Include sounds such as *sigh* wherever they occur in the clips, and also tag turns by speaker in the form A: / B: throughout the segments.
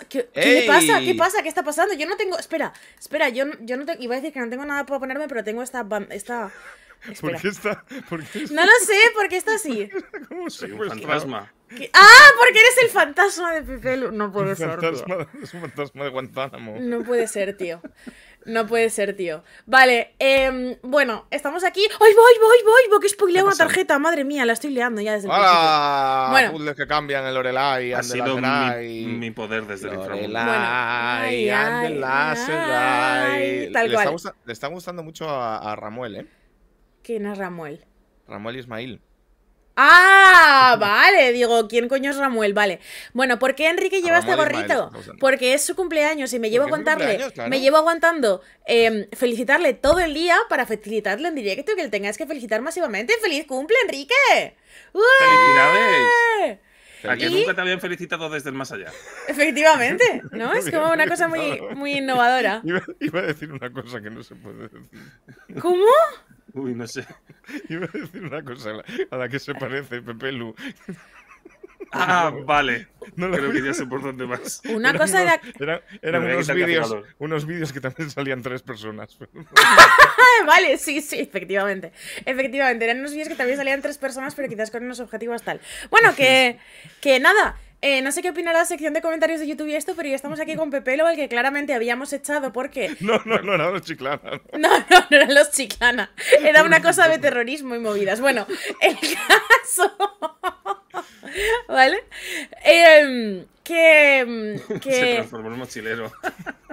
A: ¿Qué, ¿qué pasa? ¿Qué pasa? ¿Qué está pasando? Yo no tengo. Espera, espera, yo, yo no tengo. Iba a decir que no tengo nada para ponerme, pero tengo esta. esta... ¿Por qué
B: está? ¿Por
A: qué No lo sé, ¿por qué está así? *laughs* ¿Cómo se Soy un fantasma. ¡Ah! Porque eres el fantasma de Pipelu. No puede ser.
B: es un fantasma de Guantánamo. No puede
A: ser, tío. No puede ser, tío. Vale, em, bueno, estamos aquí. ¡Ay, voy, voy, voy! Porque spoileo una tarjeta, madre mía, la estoy liando ya desde el principio.
C: Bueno, que cambian el Lorelai, ha sido mi, poder desde el Lorelai, Lorelai. Tal le cual. le está gustando mucho a, a Ramuel, ¿eh?
A: ¿Quién es Ramuel?
C: Ramuel Ismail.
A: Ah, vale, digo, ¿quién coño es Ramuel? Vale. Bueno, ¿por qué Enrique lleva este gorrito? Porque es su cumpleaños y me llevo a me llevo aguantando em, felicitarle todo el día para felicitarle en directo y que le tengas que felicitar masivamente. ¡Feliz cumple, Enrique! ¡Felicidades! A que nunca
D: te habían felicitado desde el más allá.
A: Efectivamente, ¿no? Es *laughs* como una cosa muy, muy innovadora.
D: *laughs*
B: Iba, a decir una cosa que no se puede decir. ¿Cómo? Uy, no sé. *laughs* Iba a decir una cosa a la, que se parece Pepe Lu. *laughs* Ah, vale. No Creo que ya sé por dónde vas. Una cosa era. eran, eran unos vídeos, *laughs* unos vídeos que también salían tres personas.
A: vale, sí, sí, efectivamente. Efectivamente, eran unos vídeos que también salían tres personas, pero quizás con unos objetivos tal. Bueno, que, que nada. Eh, no sé qué opinará la sección de comentarios de YouTube y esto, pero ya estamos aquí con Pepelo, al que claramente habíamos echado porque...
B: *laughs* No, no, no eran los chiclana. *laughs*
A: No, no, no, eran los chiclana. Era una cosa de terrorismo y movidas. Bueno, *laughs* el caso... ¿Vale? Em, que... Mm, que... Se
D: transformó en mochilero.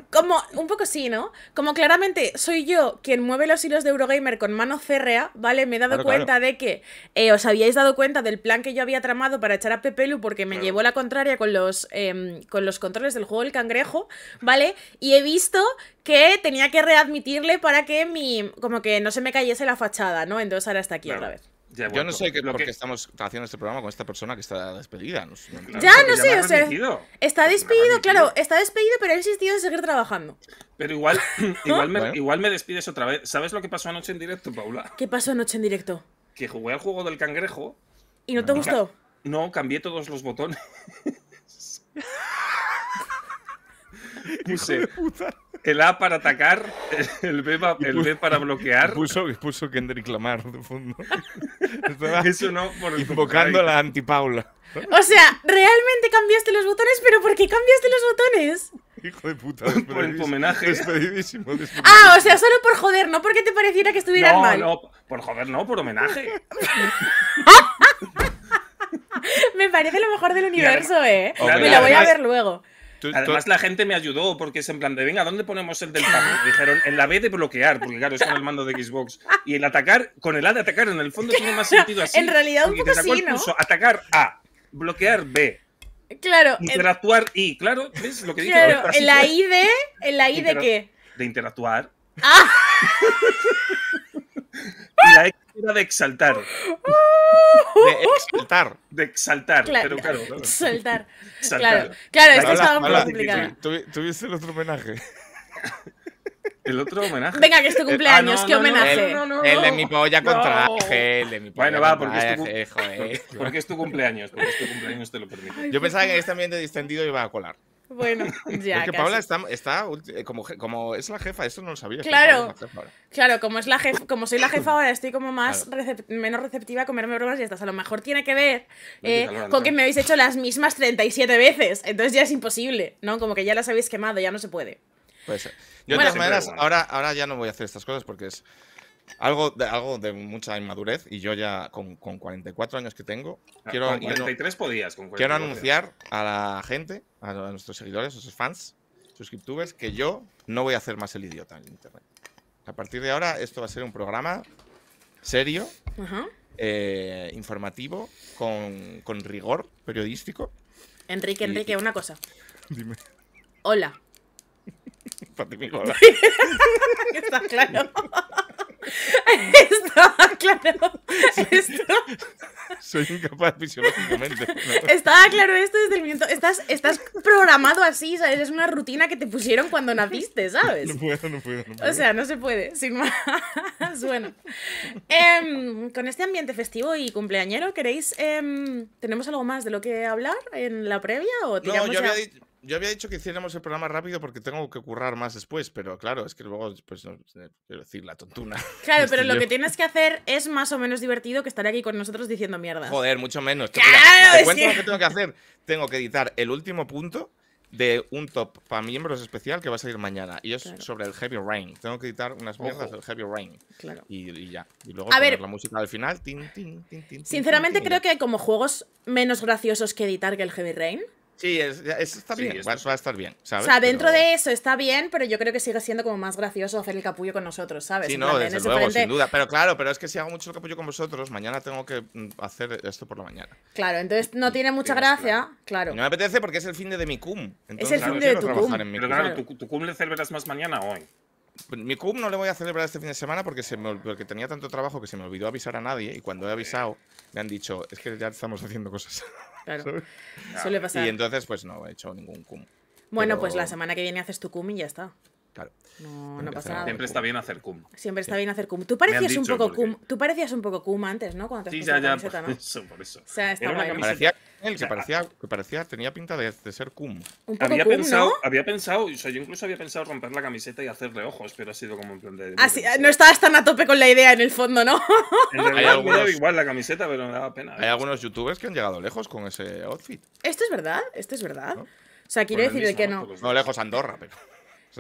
A: Como, un poco sí, ¿no? Como claramente soy yo quien mueve los hilos de Eurogamer con mano férrea, ¿vale? Me he dado cuenta de que eh, os habíais dado cuenta del plan que yo había tramado para echar a Pepelu porque me llevó la contraria con los, em, con los controles del juego el cangrejo, ¿vale? Y he visto que tenía que readmitirle para que mi. como que no se me cayese la fachada, ¿no? Entonces ahora está aquí otra vez
C: yo no sé qué por qué que... estamos haciendo este programa con esta persona que está despedida. ya, no sé, o sea.
A: Está despedido, claro, está despedido, pero él insistido en seguir trabajando.
D: Pero igual, *laughs* igual, me, igual me despides otra vez. ¿Sabes lo que pasó anoche en directo, Paula?
A: ¿Qué pasó anoche en directo?
D: Que jugué al juego del cangrejo. ¿Y no te gustó? No, cambié todos los botones. *laughs* *laughs* Puse el A para
B: atacar, el B, para bloquear. Puso, puso Kendrick Lamar de fondo. *laughs* Eso no, invocando a la antipaula. O
A: sea, realmente cambiaste los botones, pero ¿por qué cambiaste los botones?
B: Hijo de puta. Por el homenaje.
A: Ah, o sea, solo por joder, no porque te pareciera que estuvieran mal. No,
D: por joder, no, por homenaje.
A: *laughs* Me parece lo mejor del universo, ¿eh? Me la voy a ver luego.
D: Además, la gente me ayudó porque es en plan de, venga, ¿dónde ponemos el del *laughs* Dijeron, en la B de bloquear, porque claro, es con el mando de Xbox. Y el atacar, con el A de atacar, en el fondo tiene más *laughs* sentido así. En realidad, un poco así, ¿no? Incluso atacar A, bloquear B.
A: Claro. Interactuar
D: I, claro, ¿ves lo que dice? Claro, en la I
A: de, ¿en la I de, qué?
D: De interactuar. Ah. *laughs* Era ah. de exaltar.
B: De exaltar. De exaltar, claro, pero claro. claro. *laughs* Exaltar. Claro, claro es que estaba muy Tuviste el otro homenaje. *laughs* El otro homenaje. Venga, que es tu ah, cumpleaños, ¿qué homenaje? El, de mi polla contra
C: el de mi polla Bueno, va, porque, es tu, porque es tu cumpleaños, porque es tu cumpleaños te lo
D: permite. Yo pensaba que
C: este ambiente distendido iba a colar.
A: Bueno, *laughs* ya. que Paula está,
C: eh, como, como, es la jefa, eso no lo sabía. Claro,
A: claro, como es la jefa, como soy la *coughs* jefa ahora, estoy como más menos receptiva a comerme bromas y estas. A lo mejor tiene que ver eh, con que me habéis hecho las mismas 37 veces. Entonces ya es imposible, ¿no? Como que ya las habéis quemado, ya no se puede.
B: Puede ser. de todas
A: maneras,
C: ahora, ahora ya no voy a hacer estas cosas porque es algo de, algo de mucha inmadurez y yo ya con, con 44 años que tengo, ah, quiero, anunciar a la gente, a, nuestros seguidores, a nuestros fans, suscriptores, que yo no voy a hacer más el idiota en Internet. A partir de ahora esto va a ser un programa serio, eh, informativo, con, rigor periodístico. Enrique,
A: Enrique, una cosa. *laughs* Dime. Hola. *laughs* *laughs* Estaba *laughs* claro. esto.
B: incapaz fisiológicamente.
A: claro esto desde el momento. Estás, estás programado así, ¿sabes? Es una rutina que te pusieron cuando naciste, ¿sabes? No
B: puedo, no puedo. O sea, no
A: se puede, sin más. Bueno. Em, con este ambiente festivo y cumpleañero, ¿queréis. Em, ¿Tenemos algo más de lo que hablar en la previa? ¿O no, yo había dicho
C: yo había dicho que hiciéramos el programa rápido porque tengo que currar más después, pero claro, es que luego, pues, eh, quiero decir, la tontuna. *laughs* Claro, pero lo que
A: tienes que hacer es más o menos divertido que estar aquí con nosotros diciendo mierdas.
C: Joder, mucho menos. Claro, te cuento lo que tengo que hacer. Tengo que editar el último punto de un top para miembros especial que va a salir mañana. Y es sobre el Heavy Rain. Tengo que editar unas mierdas del Heavy Rain. Y, ya. Y luego a la música al final. Tin, tin, tin, Sinceramente creo que hay
A: como juegos menos graciosos que editar que el Heavy Rain.
C: Sí, es, está bien, va, a estar bien, ¿sabes? O sea, dentro
A: de eso está bien, pero yo creo que sigue siendo como más gracioso hacer el capullo con nosotros, ¿sabes? Sí, no, desde luego, sin
C: duda. Pero claro, pero es que si hago mucho el capullo con vosotros, mañana tengo que mm, hacer esto por la mañana.
A: Claro, entonces no tiene mucha gracia, claro. No me
C: apetece porque es el fin de, mi cum. es el fin de, tu cum. Pero claro, ¿tu, cum le celebras más mañana o hoy? Pues mi cum no le voy a celebrar este fin de semana porque, se porque tenía tanto trabajo que se me olvidó avisar a nadie y cuando he avisado me han dicho, es que ya estamos haciendo cosas. *laughs* Claro. Suele pasar. Y entonces, pues no he hecho ningún cum. Bueno, pues la
A: semana que viene haces tu cum y ya está.
C: Claro. No, pasa nada. Siempre está bien hacer cum.
A: Siempre está bien hacer cum. Tú parecías un poco cum. Tú parecías un poco cum antes, ¿no? Cuando te sí, ya, ya. Por eso, O sea, estaba parecía que
C: parecía, que parecía, tenía
D: pinta de, ser cum.
C: había
A: pensado,
D: había pensado, o sea, yo incluso había pensado romper la camiseta y hacerle ojos, pero ha sido como un plan de. Ah,
A: no estabas tan a tope con la idea en el fondo, ¿no? *laughs*
D: Hay algunos, igual la camiseta, pero me daba pena. ¿eh? Hay algunos youtubers que han llegado lejos con ese outfit.
A: Esto es verdad, esto es verdad. O sea, quiero decir que no.
C: No lejos Andorra, pero.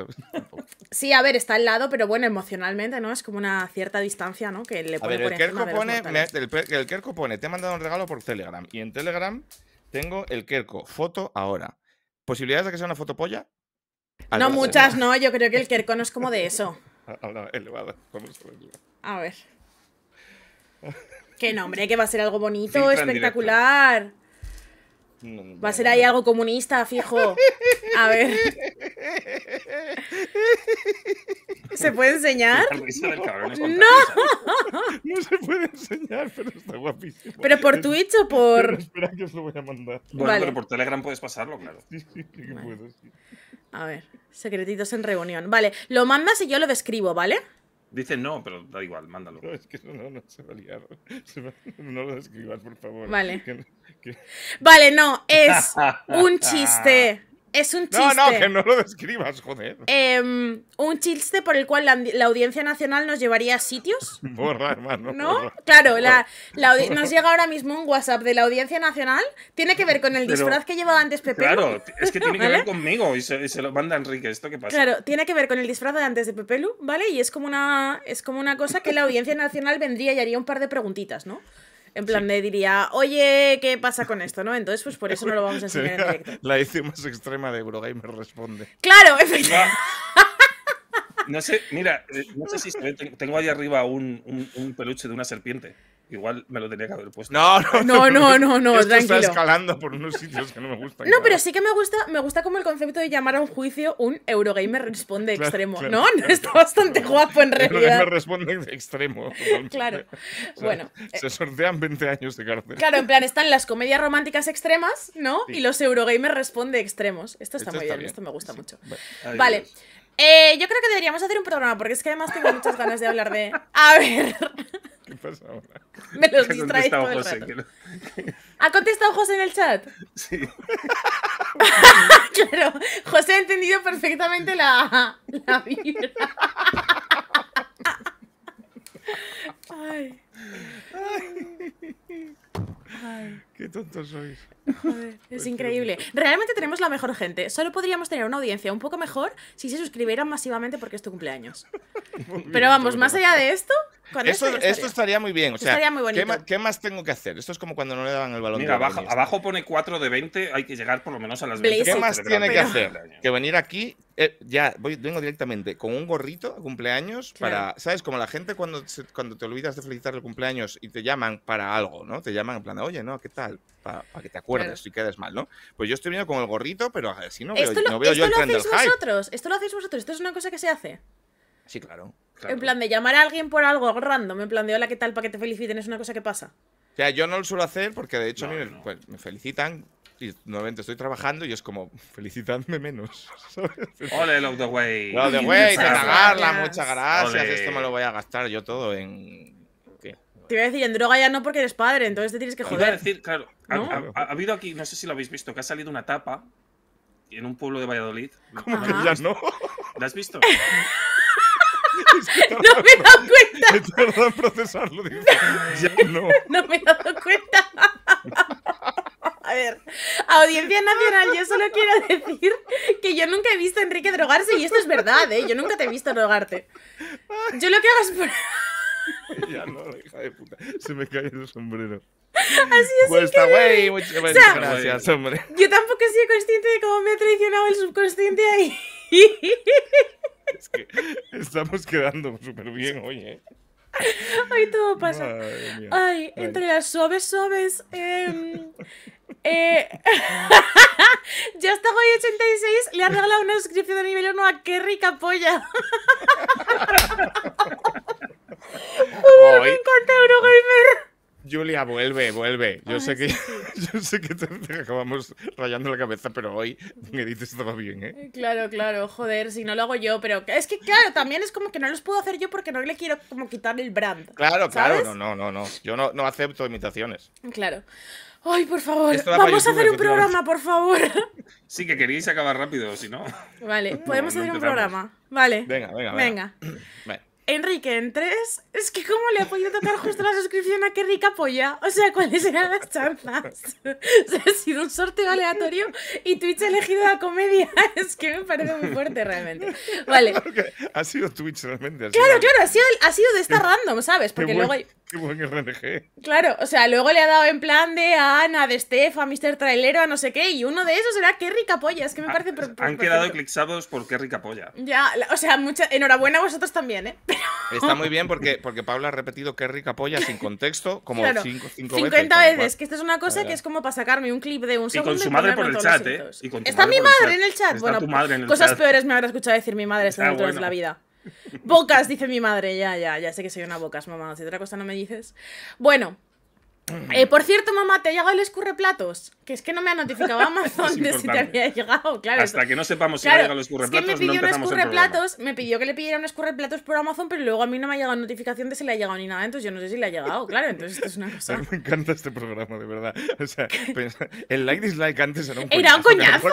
C: *laughs*
A: sí, a ver, está al lado, pero bueno, emocionalmente, ¿no? Es como una cierta distancia, ¿no? Que le pone el Kerko pone,
C: el, Kerko pone, te he mandado un regalo por Telegram. Y en Telegram tengo el Kerko, foto ahora. ¿Posibilidades de que sea una foto polla? no, muchas
A: no, yo creo que el Kerko no es como de eso. *laughs* Ah, a ver. Qué nombre, que va a ser algo bonito, espectacular. va a ser ahí algo comunista, fijo. A ver. *laughs* ¿Se puede enseñar? No. no. se puede enseñar, pero está guapísimo. ¿Pero por Twitch o por...? espera que os lo voy a mandar. Bueno, pero
D: por Telegram puedes pasarlo, claro. Sí, sí, sí
A: A ver, secretitos en reunión. Vale, lo mandas y yo lo describo, ¿vale?
D: Dice no, pero da igual, mándalo. No, es que no, no, se va a liar.
B: no lo describas, por favor. Vale.
A: Vale, no, es un chiste es un chiste. No, no, que no
B: lo describas, joder.
A: Em, un chiste por el cual la, audiencia nacional nos llevaría a sitios. *laughs* Borra,
B: hermano. ¿No? Claro,
A: nos llega ahora mismo un WhatsApp de la audiencia nacional. Tiene que ver con el disfraz que llevaba antes Pepe. Claro, es que tiene que ver
D: conmigo y se, lo manda Enrique. ¿Esto qué pasa? Claro,
A: tiene que ver con el disfraz de antes de Lu ¿vale? Y es como una, es como una cosa que la audiencia nacional vendría y haría un par de preguntitas, ¿no? En plan, me diría, oye, ¿qué pasa con esto? ¿No? Entonces, pues por eso no lo vamos a enseñar en directo.
B: *laughs* La edición más extrema de Eurogamer responde.
A: ¡Claro! Efectivamente.
D: No, sé, mira, eh, no sé si se ve, tengo ahí arriba un, un peluche de una serpiente. Igual me lo tenía que haber puesto. No, no, *laughs* no, no, no, no tranquilo. está escalando por unos sitios que no me gustan. No,
A: pero sí que me gusta, me gusta como el concepto de llamar a un juicio un Eurogamer responde extremo. no, *laughs* está
B: bastante guapo en realidad. Eurogamer responde extremo. claro. bueno. Se eh, sortean 20 años de cárcel. Claro, en
A: plan están las comedias románticas extremas, ¿no? Y los Eurogamer responde extremos. Esto está muy bien. esto me gusta mucho. Vale. vale. Eh, yo creo que deberíamos hacer un programa, porque es que además tengo muchas ganas de hablar de. A ver.
B: *laughs* ¿Qué pasa ahora? Me los distrae todo el rato.
A: ¿Ha contestado José en el chat? Sí. *laughs* claro, José ha entendido perfectamente la, la vibra. *laughs* Ay.
B: Qué tontos sois. es
A: pues increíble. Realmente tenemos la mejor gente. Solo podríamos tener una audiencia un poco mejor si se suscribieran masivamente porque es tu cumpleaños. *laughs* Pero vamos, más allá de esto, con esto, esto,
C: estaría. muy bien. O ¿qué, más, tengo que hacer? Esto es como cuando no le daban el balón. abajo, abajo,
D: pone 4 de 20, hay que llegar por lo menos a las 20. ¿Qué, más tiene que hacer?
C: Que venir aquí, eh, ya, voy, vengo directamente con un gorrito a cumpleaños para, ¿sabes? Como la gente cuando, cuando te olvidas de felicitar el cumpleaños y te llaman para algo, ¿no? Te llaman en plan, de, oye, ¿no? ¿Qué tal? Para que te acuerdes y quedes mal, ¿no? Pues yo estoy viendo con el gorrito, pero así no veo, no veo esto yo el lo hacéis
A: vosotros, Esto lo hacéis vosotros, esto es una cosa que se hace.
C: Sí, claro, En plan
A: de llamar a alguien por algo random, en plan de hola, ¿qué tal? Para que te feliciten, es una cosa que pasa.
C: O sea, yo no lo suelo hacer porque de hecho pues, me felicitan y nuevamente estoy trabajando y es como, *laughs* felicitadme menos. *laughs* Ole, Love the Way. Love the *laughs* Way,
A: te muchas gracias. Esto me lo
D: voy a gastar yo todo en
A: te voy a decir, en droga ya no porque eres padre, entonces te tienes que joder.
D: decir, claro, ha, habido aquí, no sé si lo habéis visto, que ha salido una tapa en un pueblo de Valladolid. ¿Cómo que ya no? ¿La has visto? *laughs*
A: no me he dado cuenta. en procesarlo. *laughs* no. No me he dado cuenta. A ver, audiencia nacional, yo solo quiero decir que yo nunca he visto a Enrique drogarse y esto es verdad, ¿eh? Yo nunca te he visto drogarte. Yo lo que hago es...
B: *laughs* ya no, hija de puta. Se me cae el sombrero.
A: Así es. Pues está güey, muchas
B: gracias, hombre.
A: Yo tampoco soy consciente de cómo me ha traicionado el subconsciente ahí. *laughs*
B: Es que estamos quedando súper bien hoy, ¿eh?
A: todo pasa. Ay, entre las sobes, sobes. Em, *laughs* eh, eh, ya está hoy 86. Le ha regalado una suscripción de nivel 1 a qué rica polla.
B: Julia, vuelve, vuelve. Yo, sé que, *laughs* te, acabamos rayando la cabeza, pero hoy me dices todo bien, ¿eh?
A: Claro, claro, joder, si no lo hago yo, pero es que claro, también es como que no los puedo hacer yo porque no le quiero como quitar el brand.
B: Claro, claro, no, no, no, no. Yo no,
C: no acepto imitaciones.
A: Claro. Ay, por favor, vamos a hacer un programa, por favor. *laughs*
D: Sí, que queréis acabar rápido, si no.
A: Vale, *laughs* podemos hacer un programa. Vale.
D: venga.
C: Venga.
A: venga. Enrique, en tres, es que cómo le ha podido tocar justo la suscripción a qué rica polla. O sea, ¿cuáles eran las chanzas? *laughs* O sea, ha sido un sorteo aleatorio y Twitch ha elegido la comedia. *laughs* Es que me parece muy fuerte realmente. Vale.
B: *laughs* ha sido Twitch realmente. claro,
A: claro, ha sido, ha sido de estar random, ¿sabes? Porque luego hay.
B: Qué buen RNG.
A: Claro, o sea, luego le ha dado en plan de Ana, de Steph, a Mr. Trailero, a no sé qué, y uno de esos era Kerry Capolla, es que me ah, parece... Han quedado
D: eclipsados por rica polla.
A: Ya, o sea, mucha... enhorabuena a vosotros también, ¿eh?
C: Está muy bien porque, *laughs* porque Pablo ha repetido rica polla sin contexto
B: como 50 veces, que
A: esta es una cosa que es como para sacarme un clip de un segundo. ¿eh? Y con su madre por el chat, ¿eh?
B: ¿Está mi madre en el chat? bueno, cosas peores
A: me habrá escuchado decir mi madre está en de la vida. Bocas, dice mi madre. Ya, ya, ya sé que soy una bocas, mamá. Si otra cosa no me dices. Bueno. Eh, por cierto, mamá, te ha llegado el escurreplatos. Que es que no me ha notificado Amazon *laughs* de si te había llegado, claro. Hasta que no sepamos si claro, ha llegado el escurreplatos. Es que me pidió un escurreplatos, me pidió que le pidiera un escurreplatos por Amazon, pero luego a mí no me ha llegado notificación de si le ha llegado ni nada. Entonces yo no sé si le ha llegado, claro. Entonces esto es una cosa. me
B: encanta este programa, de verdad. O sea, pues, el like dislike antes era un Era un coñazo.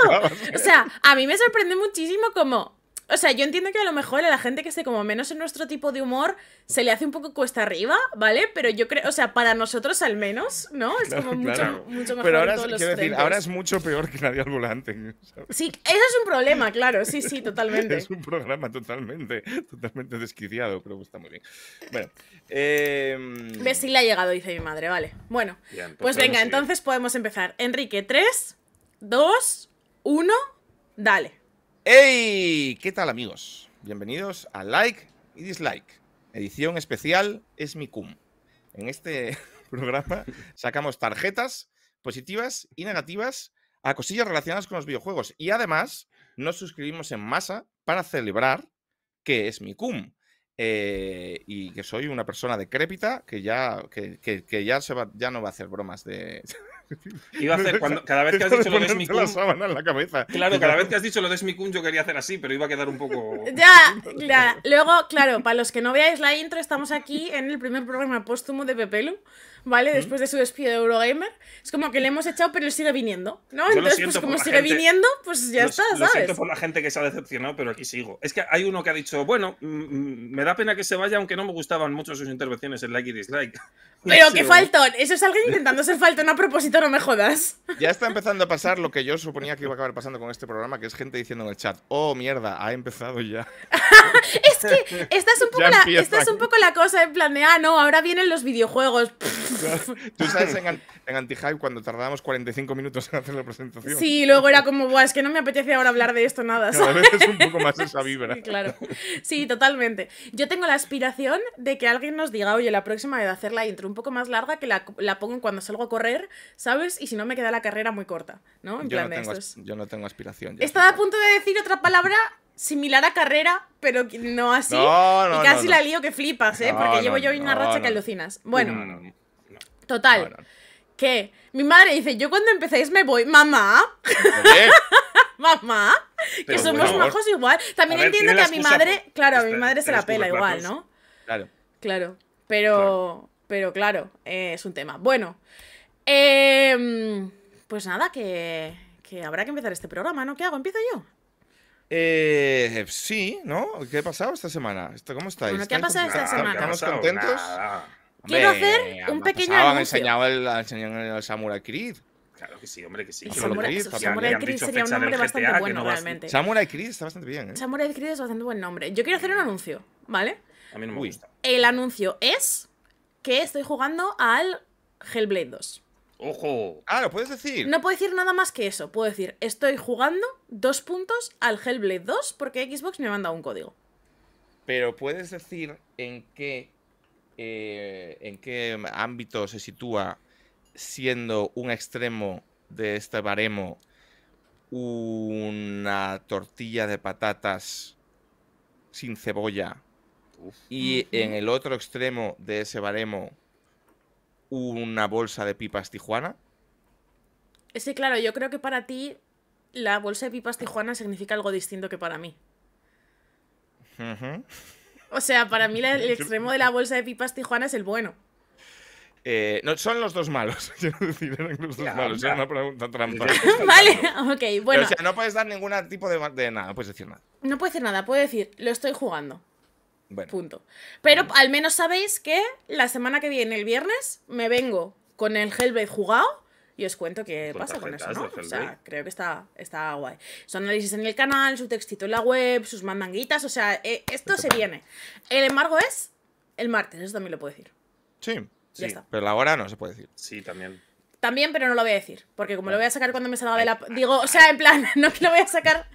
A: O sea, a mí me sorprende muchísimo como o sea, yo entiendo que a lo mejor a la gente que esté como menos en nuestro tipo de humor se le hace un poco cuesta arriba, ¿vale? Pero yo creo, o sea, para nosotros al menos, ¿no? Es como mucho, mejor. Pero ahora, todos quiero decir, ahora es
B: mucho peor que nadie al volante.
A: Sí, eso es un problema, claro, sí, sí, totalmente. *laughs* es
B: un programa totalmente, totalmente desquiciado, pero está muy bien. Bueno, em, Ves
A: si le ha llegado, dice mi madre, vale. Bueno, pues venga, entonces podemos empezar. Enrique, 3, 2, 1, dale.
C: ¡Hey! ¿Qué tal amigos? Bienvenidos a Like y Dislike, edición especial Es mi En este *laughs* programa sacamos tarjetas positivas y negativas a cosillas relacionadas con los videojuegos y además nos suscribimos en masa para celebrar que es mi eh, y que soy una persona decrépita que ya, que ya, se ya no va a hacer bromas de... *laughs* Iba a hacer, cada vez que has dicho
D: lo de Smikun. yo quería hacer así, pero iba a quedar un poco.
A: *laughs* Ya, ya. Luego, claro, para los que no veáis la intro, estamos aquí en el primer programa póstumo de Pepe Lu ¿vale? Mm. Después de su despido de Eurogamer. Es como que le hemos echado, pero él sigue viniendo, ¿no? Entonces, pues como sigue viniendo, pues ya está, ¿sabes? Lo siento por la
D: gente que se ha decepcionado, pero aquí sigo. Es que hay uno que ha dicho, bueno, mm, mm, me da pena que se vaya, aunque no me gustaban mucho sus intervenciones en like y dislike. *laughs* Pero *laughs* que faltón,
A: eso es alguien intentando ser faltón a propósito, no me jodas.
D: *laughs* Ya está empezando a pasar lo que yo suponía
C: que iba a acabar pasando con este programa, que es gente diciendo en el chat, oh mierda, ha empezado ya.
A: es que esta es, un poco la, esta un poco la cosa, en plan de, ah, no, ahora vienen los videojuegos. Tú sabes, en, anti
C: Antihype cuando tardábamos 45 minutos en hacer la presentación. Sí,
A: luego era como, es que no me apetece ahora hablar de esto nada. A Cada un
B: poco más esa vibra. Sí, claro.
A: Sí, totalmente. Yo tengo la aspiración de que alguien nos diga, oye, la próxima de hacer la intro un poco más larga, que la, la pongo cuando salgo a correr, ¿sabes? Y si no, me queda la carrera muy corta, ¿no? En yo, no tengo,
C: yo no tengo aspiración.
A: Estaba a punto de decir otra palabra similar a carrera, pero no así. y casi la lío que flipas, ¿eh? Porque llevo yo hoy una racha que alucinas. Bueno. Total. Que mi madre dice, yo cuando empecéis me voy, mamá. *laughs* mamá. que somos majos igual. También entiendo que a mi madre, claro, a mi madre se la pela igual, ¿no? Claro. Claro. Pero, pero claro, eh, es un tema. Bueno. Em, pues nada, que, habrá que empezar este programa, ¿no? ¿Qué hago? ¿Empiezo yo?
C: Eh, sí, ¿no? ¿Qué ha pasado esta semana? ¿Cómo estáis? Bueno, ¿Qué ha pasado esta semana? ¿Estamos contentos?
A: Quiero hacer eh, un pequeño anuncio. Han
C: enseñado el, Samurai Creed. Claro que sí, hombre, que sí. Samurai, Creed, sería un nombre bastante bueno, realmente. Samurai Creed está bastante bien, ¿eh?
A: Samurai Creed es bastante buen nombre. Yo quiero hacer un anuncio, ¿vale? A mí no me gusta. El anuncio es que estoy jugando al Hellblade 2.
B: ¡Ojo!
A: Ah, lo puedes decir. No puedo decir nada más que eso. Puedo decir, estoy jugando dos puntos al Hellblade 2 porque Xbox me ha mandado un código.
C: Pero puedes decir en qué eh, en qué ámbito se sitúa siendo un extremo de este baremo una tortilla de patatas sin cebolla y en el otro extremo de ese baremo una bolsa de pipas Tijuana.
A: Sí, claro, yo creo que para ti la bolsa de pipas Tijuana significa algo distinto que para mí. O sea, para mí el extremo de la bolsa de pipas Tijuana es el bueno.
C: Eh, no, son los dos malos. *laughs* eran los dos malos. una pregunta trampa.
A: *laughs* vale, ok, bueno. o sea,
C: no puedes dar ningún tipo de, de nada, puedes decir nada.
A: No puedes decir nada, puedo decir, lo estoy jugando. Bueno. Punto. Pero al menos sabéis que la semana que viene, el viernes, me vengo con el Hellblade jugado y os cuento qué pasa con eso, ¿no? O sea, creo que está, está guay. Su análisis en el canal, su textito en la web, sus mandanguitas, o sea, eh, esto se viene. El embargo es el martes, eso también lo puedo decir. Sí,
C: está. pero la hora
D: no se puede decir. Sí, también.
A: También, pero no lo voy a decir, porque como lo voy a sacar cuando me salga de la... Digo, o sea, en plan, *laughs* no que lo voy a sacar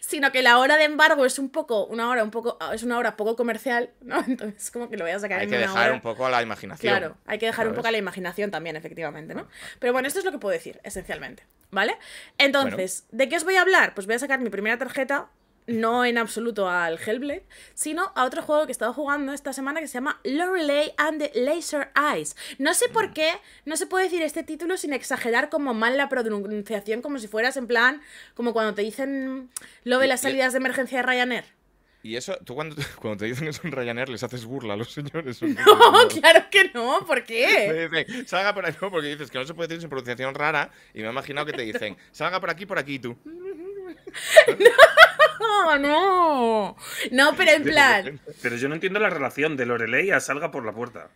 A: sino que la hora de embargo es un poco una hora un poco es una hora poco comercial no *laughs* entonces como que lo voy a sacar hay que dejar un
C: poco a la imaginación claro hay que dejar un poco a la
A: imaginación también efectivamente no pero bueno esto es lo que puedo decir esencialmente vale entonces de qué os voy a hablar pues voy a sacar mi primera tarjeta no en absoluto al Hellblade, sino a otro juego que he estado jugando esta semana que se llama Lorelei and the Laser Eyes. No sé por qué no se puede decir este título sin exagerar como mal la pronunciación, como si fueras en plan, como cuando te dicen lo de las salidas de emergencia de Ryanair.
C: Y eso, tú *laughs* cuando,
B: te dicen eso en Ryanair les haces burla a los señores. *laughs*
A: No, claro que no, ¿por qué?
C: *laughs* salga por aquí porque dices que no se puede decir sin pronunciación rara y me he imaginado que te dicen, salga por aquí, por
D: aquí tú. *laughs*
A: No, no. No, pero en plan.
D: Pero yo no entiendo la relación de Lorelei a salga por la puerta.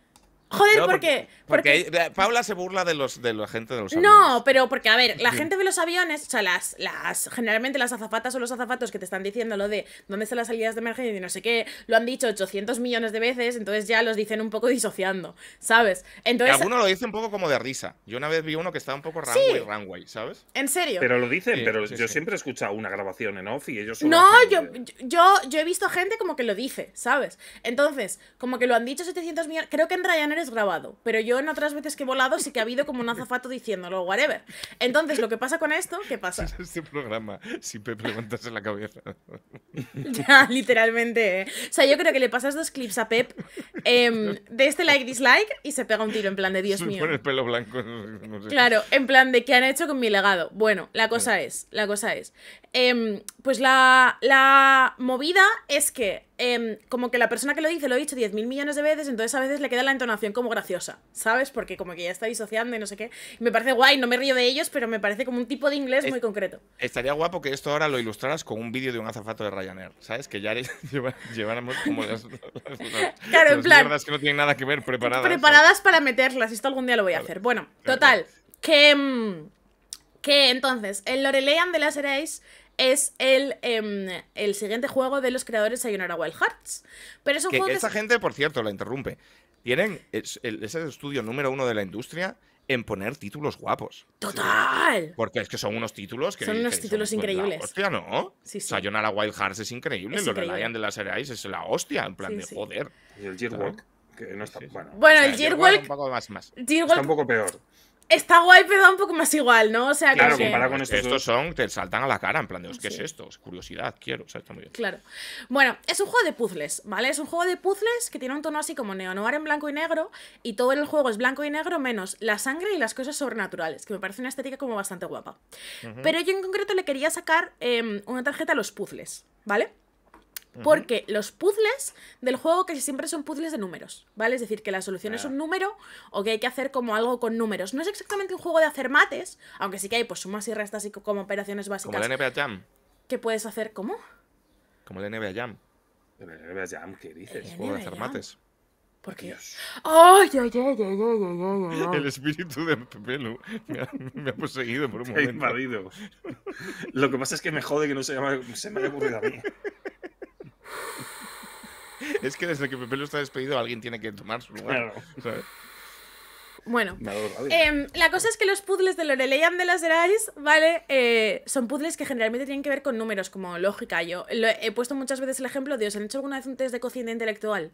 A: Joder, ¿por qué? porque,
D: Paula se burla de los de la gente de
C: los aviones.
A: No, pero porque, a ver, la gente de los aviones, o sea, las, las, generalmente las azafatas o los azafatos que te están diciendo lo de dónde están las salidas de emergencia y no sé qué, lo han dicho 800 millones de veces, entonces ya los dicen un poco disociando, ¿sabes? Entonces... Algunos
C: lo dice un poco como de risa. Yo una vez vi uno que estaba un poco runway, runway, ¿sabes?
A: En serio. Pero
C: lo dicen,
D: pero yo siempre he escuchado una grabación en off y ellos...
C: no,
A: yo, yo, yo he visto gente como que lo dice, ¿sabes? Entonces, como que lo han dicho 700 millones, creo que en Ryanair grabado, pero yo en otras veces que he volado sí que ha habido como un azafato diciéndolo, whatever. Entonces, lo que pasa con esto, ¿qué pasa? *laughs*
B: Este programa, siempre preguntas en la cabeza. *laughs* ya,
A: literalmente. ¿eh? O sea, yo creo que le pasas dos clips a Pep em, de este like, dislike y se pega un tiro en plan de Dios mío.
B: pelo blanco. Claro,
A: en plan de qué han hecho con mi legado. Bueno, la cosa es, la cosa es. Em, pues la, la movida es que Em, como que la persona que lo dice lo ha dicho 10.000 millones de veces, entonces a veces le queda la entonación como graciosa, ¿sabes? Porque como que ya está disociando y no sé qué. Me parece guay, no me río de ellos, pero me parece como un tipo de inglés muy concreto.
C: Estaría guapo que esto ahora lo ilustraras con un vídeo de un azafato de Ryanair, ¿sabes? Que ya *laughs* lleváramos
B: como las, que no tienen nada que ver preparadas.
A: Preparadas para meterlas, esto algún día lo voy a hacer. Bueno, total, que... Em, que entonces, el Lorelei de the seréis es el, em, el siguiente juego de los creadores de Sayonara Wild Hearts. Pero es un que juego
C: gente, por cierto, la interrumpe. Tienen ese estudio número uno de la industria en poner títulos guapos.
A: ¡Total!
C: Porque es que son unos títulos que. Son unos títulos increíbles. hostia, ¿no? Wild Hearts es increíble. lo de Lion de las Ais es la hostia. En plan de poder joder. Y el Gearwalk. Que no está, bueno, bueno el Gearwalk. está un poco peor
A: está guay, pero da un poco más igual, ¿no? O sea, claro, que compara con estos, estos
C: son, te saltan a la cara, en plan, de, ¿qué es esto? Es curiosidad, quiero, o sea, está muy bien.
A: Claro. Bueno, es un juego de puzles, ¿vale? Es un juego de puzles que tiene un tono así como neo en blanco y negro, y todo el juego es blanco y negro menos la sangre y las cosas sobrenaturales, que me parece una estética como bastante guapa. Pero yo en concreto le quería sacar em, una tarjeta a los puzles, ¿vale? Porque los puzzles del juego casi siempre son puzzles de números, ¿vale? Es decir, que la solución es un número o que hay que hacer como algo con números. No es exactamente un juego de hacer mates, aunque sí que hay pues sumas y restas y como operaciones básicas. Como el NBA Jam. ¿Qué puedes hacer como...
C: Como el NBA Jam. ¿La NBA
B: Jam qué dices? Juego de hacer mates.
A: ¿Por qué? ¡Ay, ay, ay, ay, ay, El
B: espíritu de Pepe me ha, me poseído por un *laughs* momento. Invadido. Lo que pasa es que me jode que no se, llama, se me haya ocurrido a mí. *laughs* es que desde que Pepe lo está despedido, alguien tiene que tomar su lugar.
A: Bueno, em, la cosa es que los puzzles de Loreley de las Eras, ¿vale? Eh, son puzzles que generalmente tienen que ver con números, como lógica. Yo he puesto muchas veces el ejemplo de, ¿os han hecho alguna vez un test de cociente intelectual?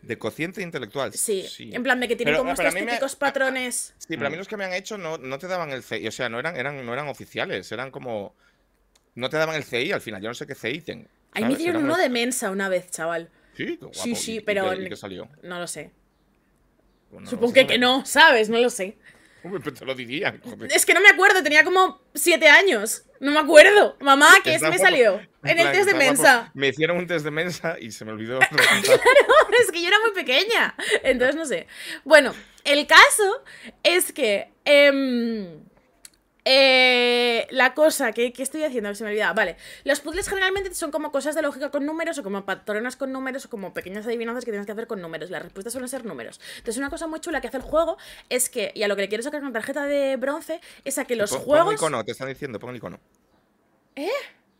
C: ¿De cociente intelectual? Sí, en plan de que tienen como estos ah, típicos
A: patrones.
C: Sí, pero a mí mm. los que me han hecho no, no te daban el CI, o sea, no eran, eran, no eran oficiales, eran como... No te daban el CI al final, yo no sé qué CI tengo. Ahí me hicieron uno
A: de mensa una vez, chaval.
C: Sí, sí, sí, pero. salió? No lo sé. Supongo que,
A: no, ¿sabes? No lo sé.
C: Hombre, pero te lo dirían. Es que
A: no me acuerdo, tenía como siete años. No me acuerdo. Mamá, ¿qué es? Me salió. En el test de mensa.
C: Me hicieron un test de mensa y
B: se me olvidó. *laughs*
A: claro, es que yo era muy pequeña. Entonces no sé. Bueno, el caso es que. Em, eh, la cosa que, estoy haciendo, se me olvida Vale, los puzzles generalmente son como cosas de lógica con números, o como patronas con números, o como pequeñas adivinanzas que tienes que hacer con números. Las respuestas suelen ser números. Entonces, una cosa muy chula que hace el juego es que, y a lo que le quiero sacar una tarjeta de bronce, es a que los juegos. Pon el icono,
C: te están diciendo, pon el icono. ¿Eh?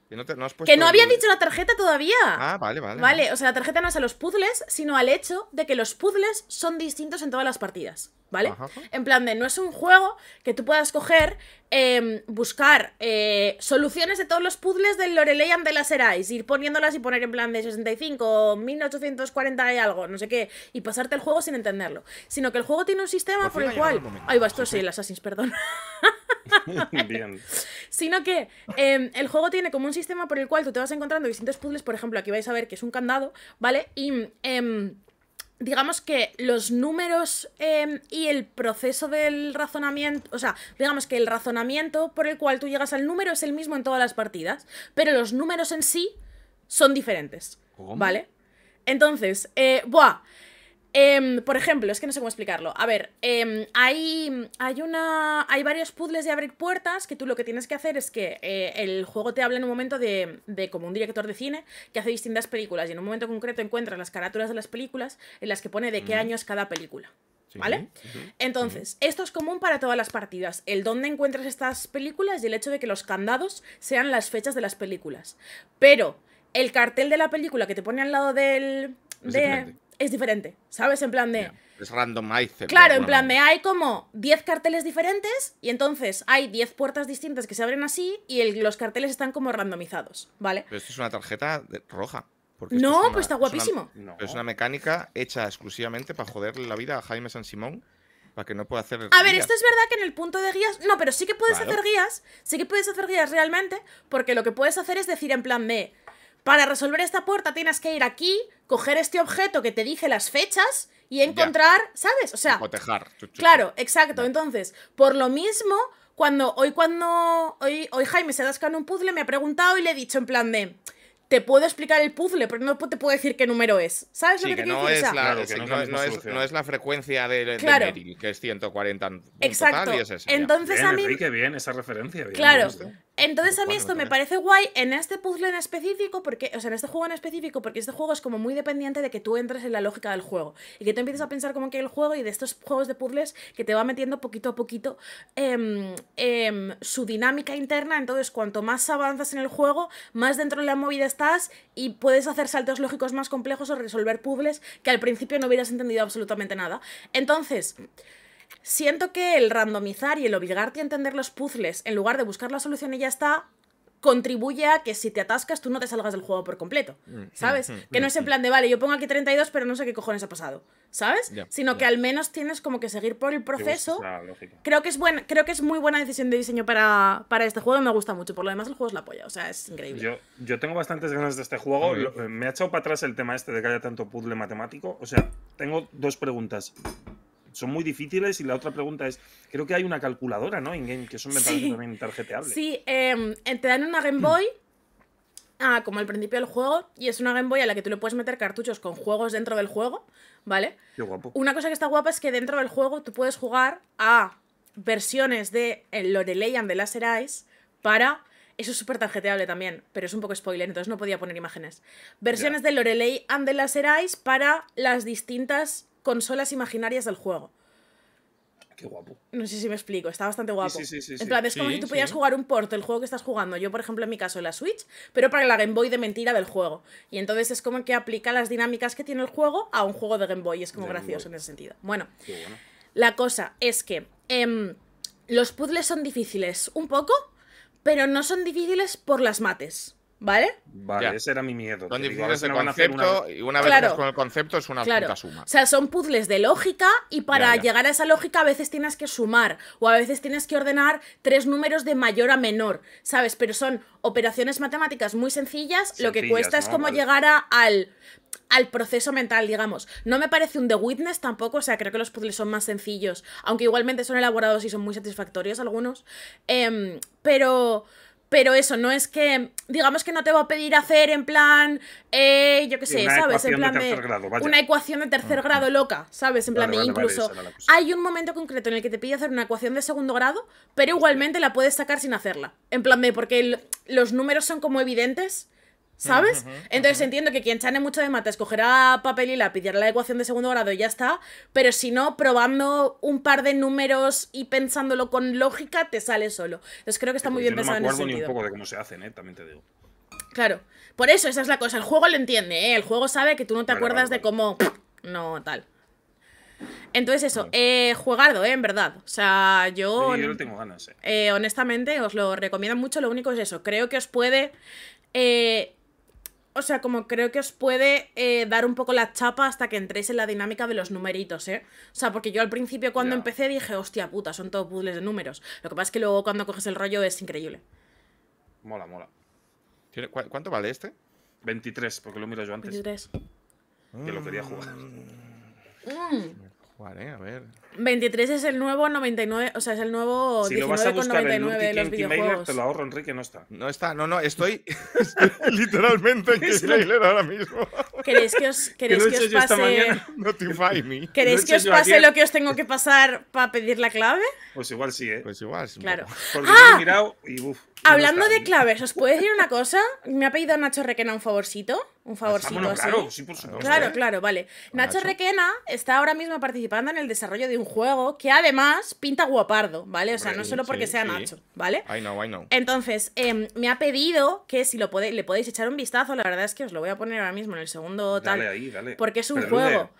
C: que no, había dicho
A: la tarjeta todavía. Ah,
C: vale, vale. Vale,
A: o sea, la tarjeta no es a los puzzles, sino al hecho de que los puzzles son distintos en todas las partidas. ¿vale? En plan de, no es un juego que tú puedas coger, em, buscar eh, soluciones de todos los puzzles del Lorelei and de las Erais, ir poniéndolas y poner en plan de 65, 1840 y algo, no sé qué, y pasarte el juego sin entenderlo. Sino que el juego tiene un sistema pues por, el cual... Ay, va, esto sí, el Assassin's, perdón.
B: *laughs*
A: Sino que em, el juego tiene como un sistema por el cual tú te vas encontrando distintos puzzles, por ejemplo, aquí vais a ver que es un candado, ¿vale? Y em, digamos que los números em, y el proceso del razonamiento, o sea, digamos que el razonamiento por el cual tú llegas al número es el mismo en todas las partidas, pero los números en sí son diferentes, ¿vale? Entonces, eh, buah, Em, por ejemplo, es que no sé cómo explicarlo. A ver, em, hay, una, hay varios puzzles de abrir puertas que tú lo que tienes que hacer es que eh, el juego te habla en un momento de, de, como un director de cine que hace distintas películas y en un momento concreto encuentras las carátulas de las películas en las que pone de qué año es cada película. ¿Vale? Entonces, esto es común para todas las partidas, el dónde encuentras estas películas y el hecho de que los candados sean las fechas de las películas. Pero el cartel de la película que te pone al lado del... De, es diferente, ¿sabes? En plan de...
C: es randomizer. Claro, en plan
A: hay como 10 carteles diferentes y entonces hay 10 puertas distintas que se abren así y los carteles están como randomizados, ¿vale?
C: Pero esto es una tarjeta roja. no, pues está guapísimo. Es una, es una mecánica hecha exclusivamente para joderle la vida a Jaime San Simón para que no pueda hacer. A ver, esto
A: es verdad que en el punto de guías. No, pero sí que puedes hacer guías. Sí que puedes hacer guías realmente. Porque lo que puedes hacer es decir en plan de. Para resolver esta puerta tienes que ir aquí, coger este objeto que te dice las fechas y encontrar, ¿sabes? O sea. Cotejar. Claro, exacto. Entonces, por lo mismo, cuando hoy cuando hoy, hoy Jaime se ha en un puzzle, me ha preguntado y le he dicho en plan de te puedo explicar el puzzle, pero no te puedo decir qué número es. ¿Sabes lo que, no es la, claro, que, no, es,
C: la, frecuencia de, que es 140 Exacto. Entonces a mí... bien, esa referencia. claro.
A: Entonces pues a mí esto me parece guay en este puzzle en específico, porque, o sea, en este juego en específico, porque este juego es como muy dependiente de que tú entres en la lógica del juego y que tú empieces a pensar como que el juego y de estos juegos de puzzles que te va metiendo poquito a poquito em, em, su dinámica interna. Entonces, cuanto más avanzas en el juego, más dentro de la movida estás y puedes hacer saltos lógicos más complejos o resolver puzzles que al principio no hubieras entendido absolutamente nada. Entonces siento que el randomizar y el obligarte a entender los puzzles en lugar de buscar la solución y ya está, contribuye a que si te atascas tú no te salgas del juego por completo, mm, mm, ¿sabes? Mm, que no es en plan de, vale, yo pongo aquí 32 pero no sé qué cojones ha pasado, ¿sabes? Sino que al menos tienes como que seguir por el proceso. Creo que es creo que es muy buena decisión de diseño para, este juego, me gusta mucho, por lo demás el juego es la polla, o sea, es increíble.
D: Yo, tengo bastantes ganas de este juego, eh, me ha echado para atrás el tema este de que haya tanto puzzle matemático, o sea, tengo dos preguntas son muy difíciles. Y la otra pregunta es, creo que hay una calculadora, ¿no? In-game, que eso me también tarjeteable.
A: Sí, em, te dan una Game Boy. Mm. Ah, como al principio del juego, y es una Game Boy a la que tú le puedes meter cartuchos con juegos dentro del juego, ¿vale? Qué guapo. Una cosa que está guapa es que dentro del juego tú puedes jugar a versiones de eh, Lorelei and the Laser Eyes para. Eso es súper tarjeteable también, pero es un poco spoiler, entonces no podía poner imágenes. Versiones de Lorelei and the Laser Eyes para las distintas consolas imaginarias del juego. Qué guapo. No sé si me explico, está bastante guapo. Sí, en plan, es como si tú pudieras jugar un port el juego que estás jugando. Yo, por ejemplo, en mi caso, la Switch, pero para la Game Boy de mentira del juego. Y entonces es como que aplica las dinámicas que tiene el juego a un juego de Game Boy. Es como gracioso en ese sentido. Bueno, la cosa es que em, los puzzles son difíciles un poco, pero no son difíciles por las mates. ¿Vale?
D: Vale, ese era mi miedo. Son difíciles concepto y
A: una vez con el
D: concepto es una
C: suma. O sea,
A: son puzzles de lógica y para llegar a esa lógica a veces tienes que sumar o a veces tienes que ordenar tres números de mayor a menor, ¿sabes? Pero son operaciones matemáticas muy sencillas, lo que cuesta es cómo llegar al al proceso mental, digamos. No me parece un The Witness tampoco, o sea, creo que los puzzles son más sencillos, aunque igualmente son elaborados y son muy satisfactorios algunos. Em, pero pero eso, no es que, digamos que no te va a pedir hacer en plan, eh, yo qué sé, ¿sabes? En plan de, una ecuación de tercer ah, grado ah. loca, ¿sabes? En plan de incluso hay un momento concreto en el que te pide hacer una ecuación de segundo grado, pero igualmente la puedes sacar sin hacerla. En plan de, porque los números son como evidentes ¿Sabes? Entonces entiendo que quien chane mucho de Mata escogerá papel y lápiz y hará la ecuación de segundo grado y ya está. Pero si no, probando un par de números y pensándolo con lógica, te sale solo. Entonces creo que está muy bien pensado en No me acuerdo ni un poco
D: de cómo se hacen, ¿eh? También te digo.
A: Claro. Por eso, esa es la cosa. El juego lo entiende, ¿eh? El juego sabe que tú no te acuerdas de cómo. *clears throat* No, tal. Entonces eso, eh, eh, en verdad. O sea, yo... yo no tengo ganas, ¿eh? Eh, Honestamente, os lo recomiendo mucho. Lo único es eso. Creo que os puede eh, o sea, como creo que os puede eh, dar un poco la chapa hasta que entréis en la dinámica de los numeritos, ¿eh? O sea, porque yo al principio cuando empecé dije, hostia puta, son todos puzzles de números. Lo que pasa es que luego cuando coges el rollo es increíble.
D: Mola, mola. ¿Cuánto vale este? 23, porque lo miro yo antes. 23. Que lo quería jugar.
A: Mm.
D: Vale, eh, A ver.
A: 23 es el nuevo 99, o sea, es el nuevo si lo de los videojuegos te lo
D: ahorro, Enrique, no
B: está. No está, no, no, estoy, *laughs* literalmente en Kingmailer *laughs* ahora mismo.
A: ¿Queréis que os, que, os pase...
B: Notify me. ¿Queréis que os pase lo
A: que os tengo que pasar para pedir la clave?
D: Pues igual sí, ¿eh? Pues igual sí. Claro. Porque ¡Ah! he mirado y
A: Hablando de ¿eh? claves, ¿os puedo decir una cosa? Me ha pedido Nacho Requena un favorcito un ah, favorcito así. Claro, sí, por
B: supuesto. Claro, claro,
A: vale. Nacho, Requena está ahora mismo participando en el desarrollo de un juego que además pinta guapardo, ¿vale? O sea, no solo porque sea Nacho, ¿vale? I know, I know. Entonces, em, me ha pedido que si lo podéis, le podéis echar un vistazo, la verdad es que os lo voy a poner ahora mismo en el segundo tal.
B: Porque es un juego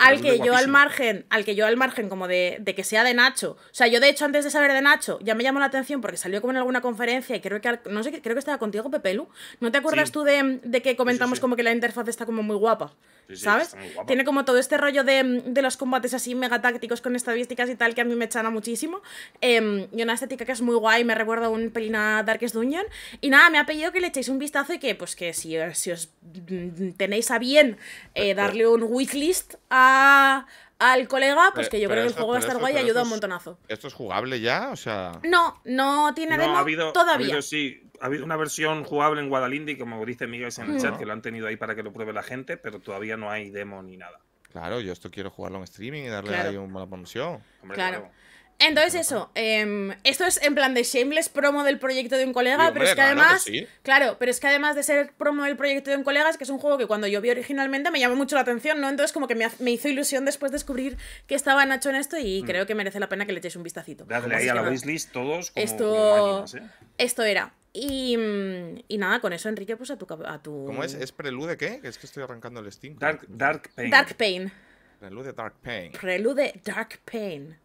B: al que yo al
A: margen, al que yo al margen como de, que sea de Nacho. O sea, yo de hecho antes de saber de Nacho ya me llamó la atención porque salió como en alguna conferencia y creo que no sé, creo que estaba contigo Pepelu. ¿No te acuerdas tú de, de que comentamos como que la interfaz está como muy guapa. ¿Sabes? Tiene como todo este rollo de, los combates así megatácticos con estadísticas y tal que a mí me chana muchísimo. Em, y una estética que es muy guay, me recuerda un pelín a Darkest Dungeon. Y nada, me ha pedido que le echéis un vistazo y que, pues, que si, si os mm, tenéis a bien eh, darle un wishlist a, al colega, pues que yo creo que el juego va a estar guay y ayuda un montonazo.
D: ¿Esto es jugable ya? O sea.
A: No, no tiene demo todavía. Ha habido,
D: sí, ha habido una versión jugable en Guadalindi, como dice Miguel en el chat, mm. que lo han tenido ahí para que lo pruebe la gente, pero todavía no hay demo ni nada.
C: Claro, yo esto quiero jugarlo en streaming y darle ahí una promoción. claro.
A: Entonces eso, em, esto es en plan de shameless promo del proyecto de un colega, pero es que además, claro, pero es que además de ser promo del proyecto de un colega, es que es un juego que cuando yo vi originalmente me llamó mucho la atención, ¿no? Entonces como que me, hizo ilusión después descubrir que estaba Nacho en esto y mm. creo que merece la pena que le echéis un vistacito. ahí a la wishlist todos como, esto, ¿eh? esto era. Y, mm, y, nada, con eso, Enrique, pues a tu... A tu... ¿Cómo es? ¿Es
C: prelude qué? es que estoy arrancando el Steam. Dark, Dark Pain. Dark Pain. Prelude Dark Pain.
A: Prelude Dark Pain.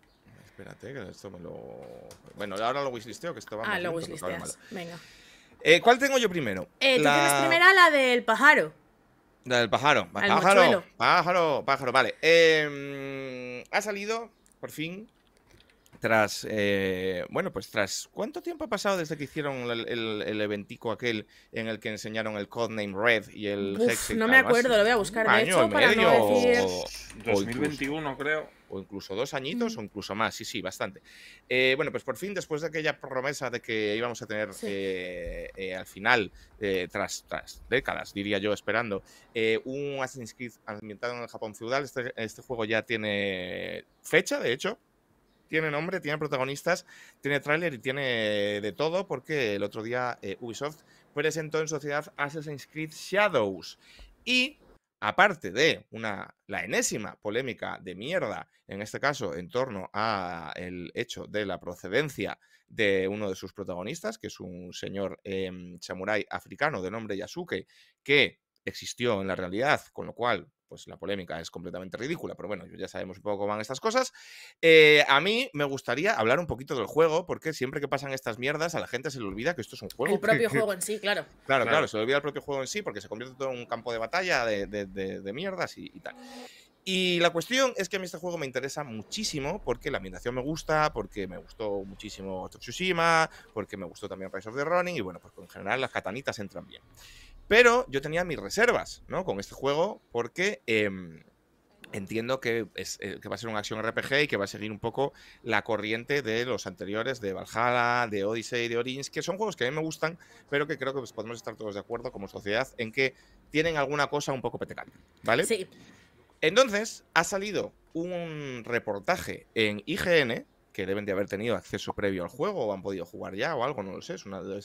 C: Espérate, que esto me lo. Bueno, ahora lo wishlisteo, que esto va Ah, lo wishlisteas. Venga. Eh, ¿Cuál tengo yo primero? Eh, tú tienes primera
A: la del pájaro.
C: La del pájaro. pájaro, pájaro, pájaro. Vale. Eh, ha salido, por fin, tras, eh, bueno, pues tras, ¿cuánto tiempo ha pasado desde que hicieron el, eventico aquel en el que enseñaron el codename Red y el No me acuerdo, lo voy a buscar, de hecho, para no decir... o, 2021, creo. O incluso dos añitos, o incluso más, sí, sí, bastante. Eh, bueno, pues por fin, después de aquella promesa de que íbamos a tener eh, al final, tras, tras décadas, diría yo, esperando, un Assassin's Creed ambientado en el Japón feudal, este, este juego ya tiene fecha, de hecho, tiene nombre, tiene protagonistas, tiene tráiler y tiene de todo, porque el otro día eh, Ubisoft presentó en sociedad Assassin's Creed Shadows. Y aparte de una, la enésima polémica de mierda, en este caso en torno al hecho de la procedencia de uno de sus protagonistas, que es un señor eh, samurái africano de nombre Yasuke, que existió en la realidad, con lo cual pues la polémica es completamente ridícula, pero bueno, ya sabemos un poco cómo van estas cosas. Eh, a mí me gustaría hablar un poquito del juego, porque siempre que pasan estas mierdas, a la gente se le olvida que esto es un juego. El propio juego en sí, claro. Claro, claro, se le olvida el propio juego en sí, porque se convierte todo en un campo de batalla de, mierdas y, tal. Y la cuestión es que a mí este juego me interesa muchísimo porque la ambientación me gusta, porque me gustó muchísimo Tsushima, porque me gustó también Rise of the Running y bueno, pues en general las katanitas entran bien. Pero yo tenía mis reservas, ¿no? Con este juego, porque em, entiendo eh, que, va a ser un acción RPG y que va a seguir un poco la corriente de los anteriores, de Valhalla, de Odyssey, de Origins, que son juegos que a mí me gustan, pero que creo que pues, podemos estar todos de acuerdo como sociedad en que tienen alguna cosa un poco petecal, ¿vale? Entonces, ha salido un reportaje en IGN que deben de haber tenido acceso previo al juego o han podido jugar ya o algo, no lo sé. Es una, una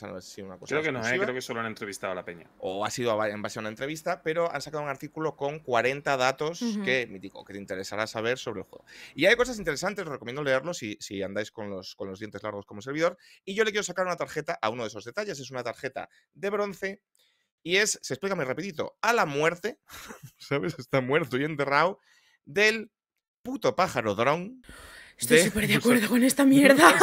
C: cosa. Creo que no, eh, creo que
D: solo han entrevistado a la peña.
C: O ha sido en base a una entrevista,
D: pero han sacado un artículo con
C: 40 datos que, que te interesará saber sobre el juego. Y hay cosas interesantes, os recomiendo leerlo si, andáis con los, con los dientes largos como servidor. Y yo le quiero sacar una tarjeta a uno de esos detalles. Es una tarjeta de bronce y es, se explica muy rapidito, a la muerte, *laughs* ¿sabes? Está muerto y enterrado del puto pájaro dron Estoy súper de acuerdo con esta *laughs* mierda.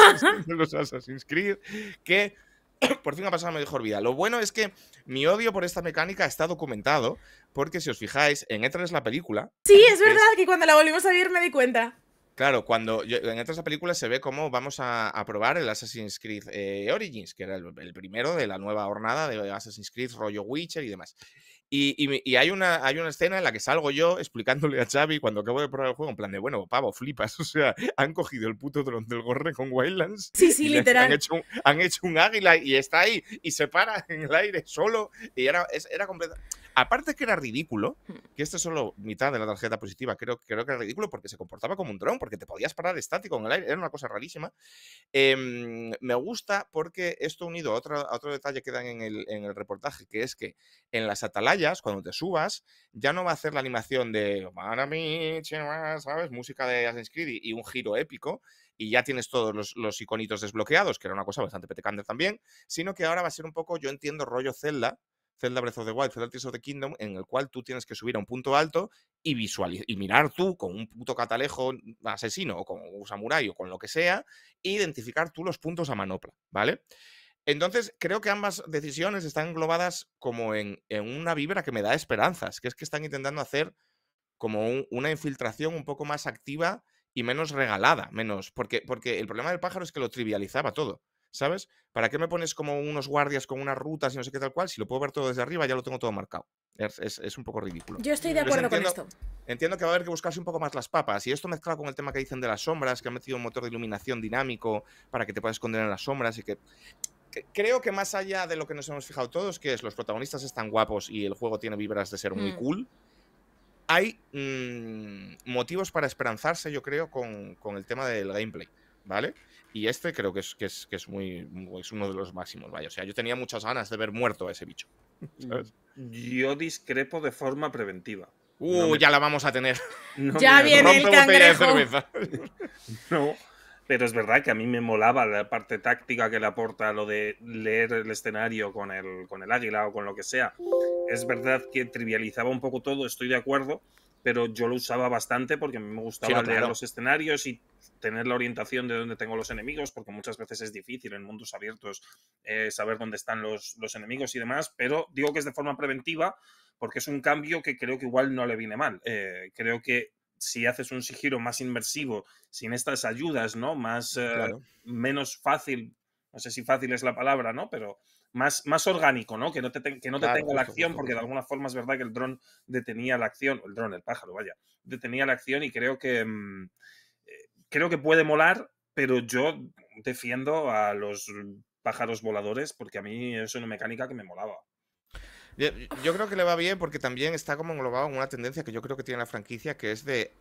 C: Los Assassin's Creed, que *clears throat* por fin ha pasado mejor vida. Lo bueno es que mi odio por esta mecánica está documentado, porque si os fijáis, en E3 la película. Sí, es verdad
A: que cuando la volvimos a ver me di cuenta.
C: Claro, cuando yo, en e la película se ve cómo vamos a, probar el Assassin's Creed eh, Origins, que era el, primero de la nueva jornada de Assassin's Creed, rollo Witcher y demás. Y, hay, una, hay una escena en la que salgo yo explicándole a Xavi cuando acabo de probar el juego, en plan de, bueno, pavo, flipas. *laughs* O sea, han cogido el puto dron del gorre con Wildlands. Sí, sí, literal. Han hecho, un, águila y está ahí y se para en el aire solo. Y era, era completamente. Aparte que era ridículo, hmm. que esto es solo mitad de la tarjeta positiva, creo, que era ridículo porque se comportaba como un dron, porque te podías parar estático en el aire, era una cosa rarísima. Em, me gusta porque esto unido a otro, detalle que dan en el, reportaje, que es que en las atalayas, cuando te subas, ya no va a hacer la animación de, ¿sabes? Música de Assassin's Creed y, un giro épico, y ya tienes todos los, los, iconitos desbloqueados, que era una cosa bastante petecante también, sino que ahora va a ser un poco, yo entiendo, rollo Zelda, Zelda Breath of the Wild, Zelda Tears of the Kingdom, en el cual tú tienes que subir a un punto alto y visualizar y mirar tú con un puto catalejo asesino o con un samurái o con lo que sea, e identificar tú los puntos a manopla, ¿vale? Entonces, creo que ambas decisiones están englobadas como en, una vibra que me da esperanzas, que es que están intentando hacer como una infiltración un poco más activa y menos regalada, menos porque, porque el problema del pájaro es que lo trivializaba todo. ¿sabes? ¿Para qué me pones como unos guardias con unas rutas y no sé qué tal cual? Si lo puedo ver todo desde arriba, ya lo tengo todo marcado. Es, un poco ridículo. Yo estoy de acuerdo con esto. Entiendo que va a haber que buscarse un poco más las papas. Y esto mezclado con el tema que dicen de las sombras, que han metido un motor de iluminación dinámico para que te puedas esconder en las sombras y que creo que más allá de lo que nos hemos fijado todos, que es los protagonistas están guapos y el juego tiene vibras de ser muy mm. cool, hay mm, motivos para esperanzarse, yo creo, con, el tema del gameplay, ¿vale? Y este creo que es, que es, muy, es uno de los máximos, vaya. O sea, yo tenía muchas ganas de ver muerto a ese bicho. *laughs* Mm, mm. Yo discrepo de forma preventiva.
D: Uh, ya la vamos a tener.
C: *laughs* ya viene el cangrejo. *laughs* no,
D: pero es verdad que a mí me molaba la parte táctica que le aporta lo de leer el escenario con el, con el águila o con lo que sea. Es verdad que trivializaba un poco todo, estoy de acuerdo pero yo lo usaba bastante porque me gustaba crear los escenarios y tener la orientación de dónde tengo los enemigos, porque muchas veces es difícil en mundos abiertos eh, saber dónde están los, enemigos y demás, pero digo que es de forma preventiva porque es un cambio que creo que igual no le viene mal. Eh, creo que si haces un sigilo más inmersivo, sin estas ayudas, ¿no? Más, eh, menos fácil, no sé si fácil es la palabra, ¿no? Pero más, orgánico, ¿no? Que no te, que no tenga la acción, porque de alguna forma es verdad que el dron detenía la acción, el dron, el pájaro, vaya, detenía la acción y creo que mm, eh, creo que puede molar, pero yo defiendo a los pájaros voladores porque a mí es una mecánica que me molaba. Yo creo que le
C: va bien porque también está como englobado en una tendencia que yo creo que tiene la franquicia, que es de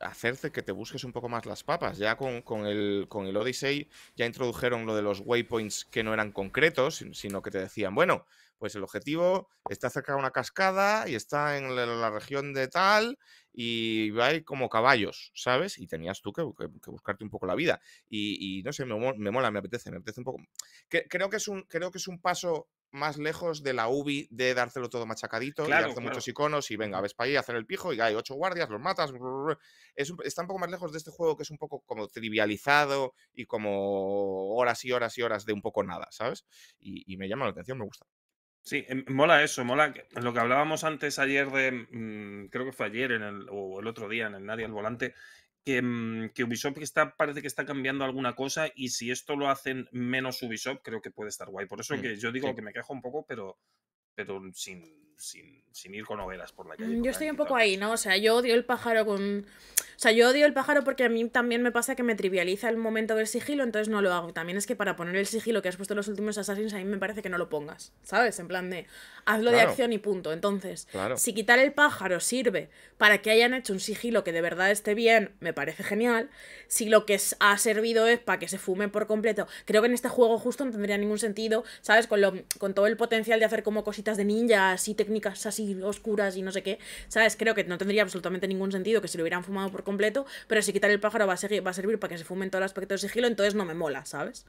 C: hacerte que te busques un poco más las papas. Ya con, el, con el Odyssey ya introdujeron lo de los waypoints que no eran concretos, sino que te decían, bueno, pues el objetivo está cerca de una cascada y está en la, región de tal y va como caballos, ¿sabes? Y tenías tú que, buscarte un poco la vida. Y, no sé, me, me, mola, me apetece, me apetece un poco. Que, creo, que es un, creo que es un paso más lejos de la UBI de dárselo todo machacadito y darte muchos iconos y venga, ves para ahí, hacer el pijo y hay ocho guardias, los matas. está un poco más lejos de este juego que es un poco como trivializado y como horas y horas y horas de un poco nada, ¿sabes? Y, me llama la atención,
D: me gusta. Sí, em, mola eso, mola lo que hablábamos antes ayer de, mm, creo que fue ayer el, o el otro día en el Nadie al Volante, que, mm, que, Ubisoft está, parece que está cambiando alguna cosa y si esto lo hacen menos Ubisoft, creo que puede estar guay. Por eso mm, que yo digo que me quejo un poco, pero, pero sin, sin, ir con novelas por la calle. Mm, yo estoy un
A: poco ahí, ¿no? O sea, yo odio el pájaro con... O sea, yo odio el pájaro porque a mí también me pasa que me trivializa el momento del sigilo, entonces no lo hago. También es que para poner el sigilo que has puesto en los últimos Assassins, a mí me parece que no lo pongas, ¿sabes? En plan de, hazlo de acción y punto. Entonces, si quitar el pájaro sirve para que hayan hecho un sigilo que de verdad esté bien, me parece genial. Si lo que ha servido es para que se fume por completo, creo que en este juego justo no tendría ningún sentido, ¿sabes? Con, con todo el potencial de hacer como cositas de ninjas y técnicas así oscuras y no sé qué, ¿sabes? Creo que no tendría absolutamente ningún sentido que se lo hubieran fumado por completo, pero si quitar el pájaro va a, va a servir para que se fumen todos los aspectos de sigilo, entonces no me mola, ¿sabes?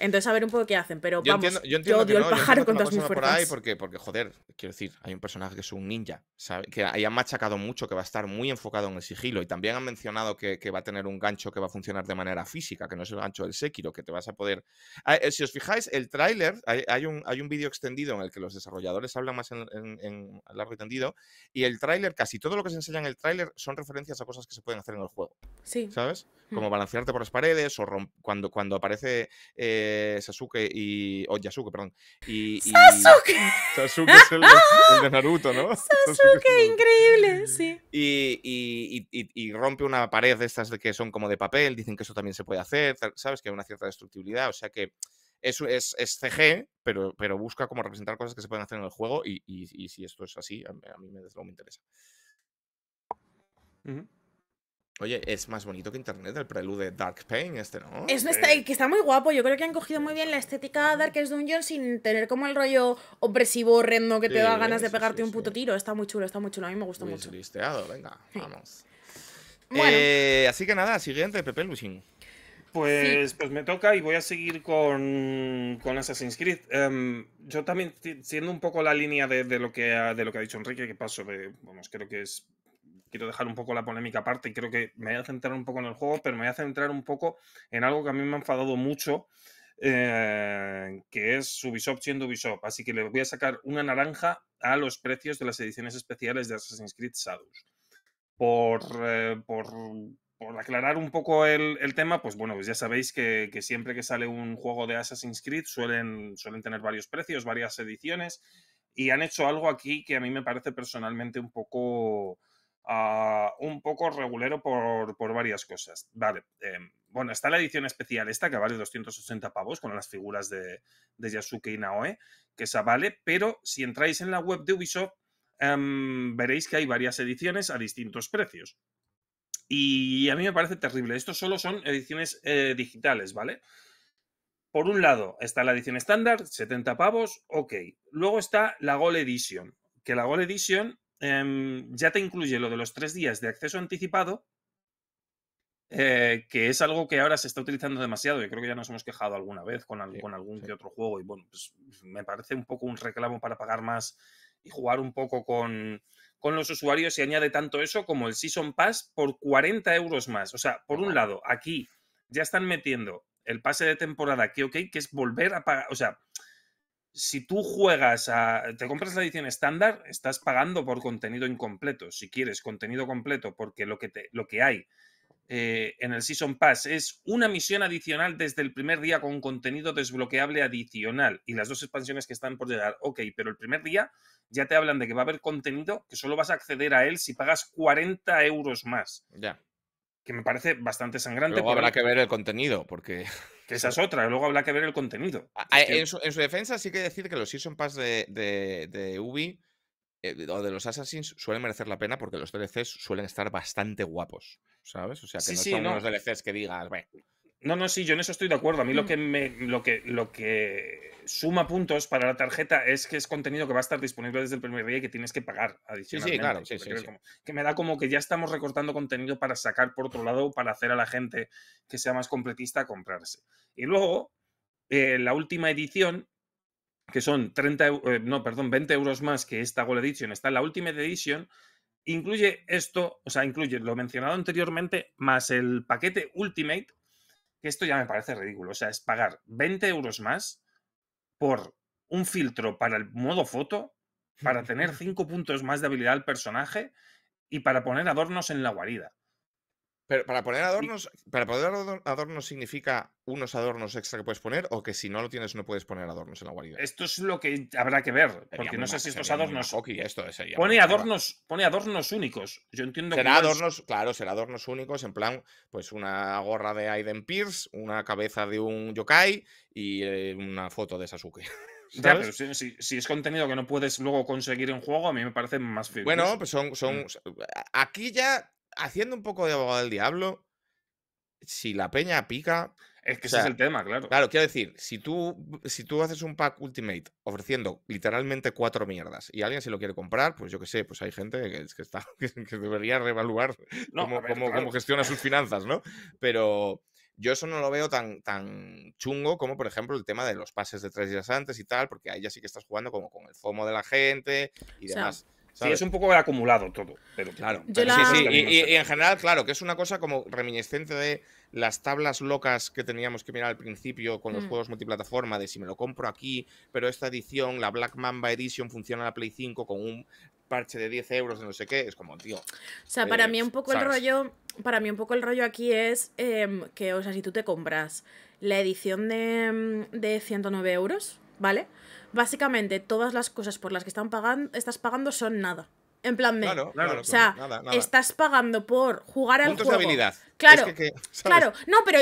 A: Entonces, a ver un poco qué hacen, pero vamos, yo, entiendo yo odio el pájaro con todas mis fuerzas. porque,
C: porque, joder, quiero decir, hay un personaje que es un ninja, ¿sabe? que ahí han machacado mucho, que va a estar muy enfocado en el sigilo, y también han mencionado que, va a tener un gancho que va a funcionar de manera física, que no es el gancho del Sekiro, que te vas a poder... Ah, eh, si os fijáis, el tráiler, hay, un, hay un vídeo extendido en el que los desarrolladores hablan más en, largo y tendido, y el tráiler, casi todo lo que se enseña en el tráiler son referencias a cosas que se pueden hacer en el juego. Sí. ¿Sabes? como balancearte por las paredes o cuando, cuando aparece eh, Sasuke y. Oh, Yasuke, perdón. Y, ¡Sasuke! *laughs* Sasuke es *laughs* el, de Naruto, ¿no? *laughs* Sasuke,
A: increíble,
C: sí. Y, rompe una pared de estas que son como de papel, dicen que eso también se puede hacer, ¿sabes? Que hay una cierta destructibilidad, o sea que. Es, es, es CG, pero, pero busca como representar cosas que se pueden hacer en el juego y, si esto es así, a, mí desde me interesa. Oye, es más bonito que internet el prelude de Dark Pain este, ¿no? Es que
A: está muy guapo. Yo creo que han cogido muy bien la estética Darkest Dungeon sin tener como el rollo opresivo, horrendo, que te da ganas de pegarte un puto tiro. Está muy chulo, está muy chulo. A mí me gusta mucho.
D: Listeado,
C: venga, vamos. Bueno.
D: Eh, así que nada, siguiente, Pepe Luchín. Pues, pues me toca y voy a seguir con, con Assassin's Creed. Em, yo también, siendo un poco la línea de, lo que ha, de lo que ha dicho Enrique, que paso de, vamos, creo que es quiero dejar un poco la polémica aparte y creo que me voy a centrar un poco en el juego, pero me voy a centrar un poco en algo que a mí me ha enfadado mucho, eh, que es Ubisoft siendo Ubisoft. Así que le voy a sacar una naranja a los precios de las ediciones especiales de Assassin's Creed Shadows. Por, eh, aclarar un poco el, tema, pues bueno, pues ya sabéis que, siempre que sale un juego de Assassin's Creed suelen, suelen tener varios precios, varias ediciones, y han hecho algo aquí que a mí me parece personalmente un poco Ah, un poco regulero por, varias cosas. Vale, em, bueno, está la edición especial esta, que vale 280 pavos con las figuras de, de Yasuke y Naoe, que esa vale, pero si entráis en la web de Ubisoft, em, veréis que hay varias ediciones a distintos precios. Y a mí me parece terrible. Estos solo son ediciones eh, digitales, ¿vale? Por un lado está la edición estándar, 70 pavos, ok. Luego está la Gold Edition, que la Gold Edition Em, ya te incluye lo de los tres días de acceso anticipado, eh, que es algo que ahora se está utilizando demasiado. Yo creo que ya nos hemos quejado alguna vez con, algún que otro juego. Y bueno, pues me parece un poco un reclamo para pagar más y jugar un poco con, con los usuarios. Y añade tanto eso como el Season Pass por 40 euros más. O sea, por un lado, aquí ya están metiendo el pase de temporada que, ok, que es volver a pagar. O sea, si tú juegas a. te compras la edición estándar, estás pagando por contenido incompleto. Si quieres contenido completo, porque lo que, te, lo que hay eh, en el Season Pass es una misión adicional desde el primer día con contenido desbloqueable adicional y las dos expansiones que están por llegar. Ok, pero el primer día ya te hablan de que va a haber contenido que solo vas a acceder a él si pagas 40 euros más. Ya que me parece bastante sangrante. Luego habrá que
C: ver el contenido, porque... *laughs* esa es
D: otra, luego habrá que ver el contenido. Ah, ah, en, su, defensa sí que decir que
C: los Season Pass de, de, Ubi eh, o de los Assassins suelen merecer la pena porque los DLCs suelen estar bastante guapos, ¿sabes? O sea, que no son unos DLCs
D: que digas, bueno, no, no, sí, yo en eso estoy de acuerdo. A mí lo mm. que me, lo que, lo que suma puntos para la tarjeta es que es contenido que va a estar disponible desde el primer día y que tienes que pagar adicionalmente. Sí, claro, que me da como que ya estamos recortando contenido para sacar por otro lado, para hacer a la gente que sea más completista comprarse. Y luego, eh, la última edición, que son 30, eh, no, perdón, 20 euros más que esta Gold Edition, está en la última Edition, incluye esto, o sea, incluye lo mencionado anteriormente, más el paquete Ultimate, que esto ya me parece ridículo. O sea, es pagar 20 euros más por un filtro para el modo foto, para tener 5 *laughs* puntos más de habilidad al personaje y para poner adornos en la guarida. Pero para poner adornos, para poner adornos
C: significa unos adornos extra que puedes poner o que si no lo tienes no puedes poner adornos en la guarida. Esto
D: es lo que
C: habrá que ver, porque no sé si estos adornos. Esto
D: pone adornos, pone adornos únicos. Yo entiendo. Será que adornos,
C: claro, será adornos únicos en plan, pues una gorra de Aiden Pierce, una cabeza de un yokai y eh, una foto de Sasuke. *laughs* pero si, es contenido que no puedes luego conseguir en juego, a mí me parece más Bueno, pues son, son. Mm. Aquí ya haciendo un poco de abogado del diablo, si la peña pica. Es que ese es el tema, claro. Claro, quiero decir, si tú, si tú haces un pack Ultimate ofreciendo literalmente cuatro mierdas y alguien se lo quiere comprar, pues yo qué sé, pues hay gente que, está, *laughs* que, debería reevaluar cómo, gestiona sus finanzas, ¿no? Pero yo eso no lo veo tan, tan chungo como, por ejemplo, el tema de los pases de tres días antes y tal, porque ahí ya sí que estás jugando como con el FOMO de la gente y demás. Sí, es un
D: poco acumulado todo. Pero
C: claro. Y, en general, claro, que es una cosa como reminiscente de las tablas locas que teníamos que mirar al principio con los mm. juegos multiplataforma, de si me lo compro aquí, pero esta edición, la Black Mamba Edition, funciona en la Play 5 con un parche de 10 euros de no sé qué, es como, tío. O
A: sea, para eh, mí un poco el rollo, para mí un poco el rollo aquí es em, que, o sea, si tú te compras la edición de, mm, de 109 euros, ¿vale? Básicamente, todas las cosas por las que están pagando, estás pagando son nada. En plan, me. o sea, nada, estás pagando por jugar al puntos de habilidad. Claro, que, *laughs* claro. No, pero,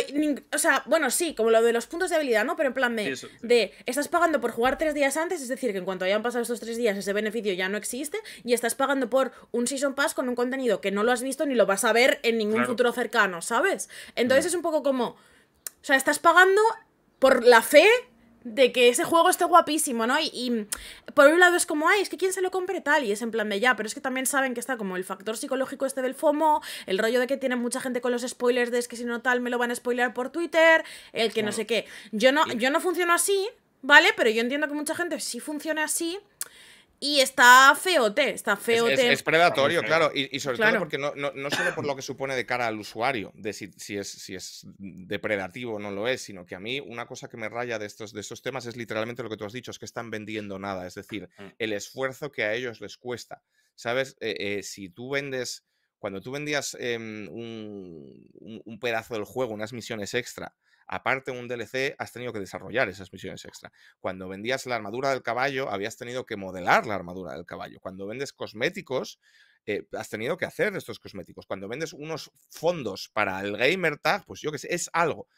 A: o sea, bueno, sí, como lo de los puntos de habilidad, ¿no? Pero en plan, me. de estás pagando por jugar tres días antes, es decir, que en cuanto hayan pasado estos tres días, ese beneficio ya no existe, y estás pagando por un Season Pass con un contenido que no lo has visto ni lo vas a ver en ningún futuro cercano, ¿sabes? Entonces es un poco como. O sea, estás pagando por la fe de que ese juego esté guapísimo, ¿no? Y, por un lado es como, ay, es que quién se lo compre tal, y es en plan de ya, pero es que también saben que está como el factor psicológico este del FOMO, el rollo de que tiene mucha gente con los spoilers de es que si no tal me lo van a spoiler por Twitter, el que no sé qué. Yo no, yo no funciono así, ¿vale? Pero yo entiendo que mucha gente sí funciona así. Y está feote, está feote. Es, predatorio, claro, y, sobre todo porque
C: no, solo por lo que supone de cara al usuario, de si, es, si es depredativo o no lo es, sino que a mí una cosa que me raya de estos, de temas es literalmente lo que tú has dicho, es que están vendiendo nada, es decir, mm. el esfuerzo que a ellos les cuesta. ¿Sabes? Eh, eh, si tú vendes, cuando tú vendías em, un, un pedazo del juego, unas misiones extra, aparte un DLC, has tenido que desarrollar esas misiones extra. Cuando vendías la armadura del caballo, habías tenido que modelar la armadura del caballo. Cuando vendes cosméticos, eh, has tenido que hacer estos cosméticos. Cuando vendes unos fondos para el gamer tag, pues yo qué sé, es algo.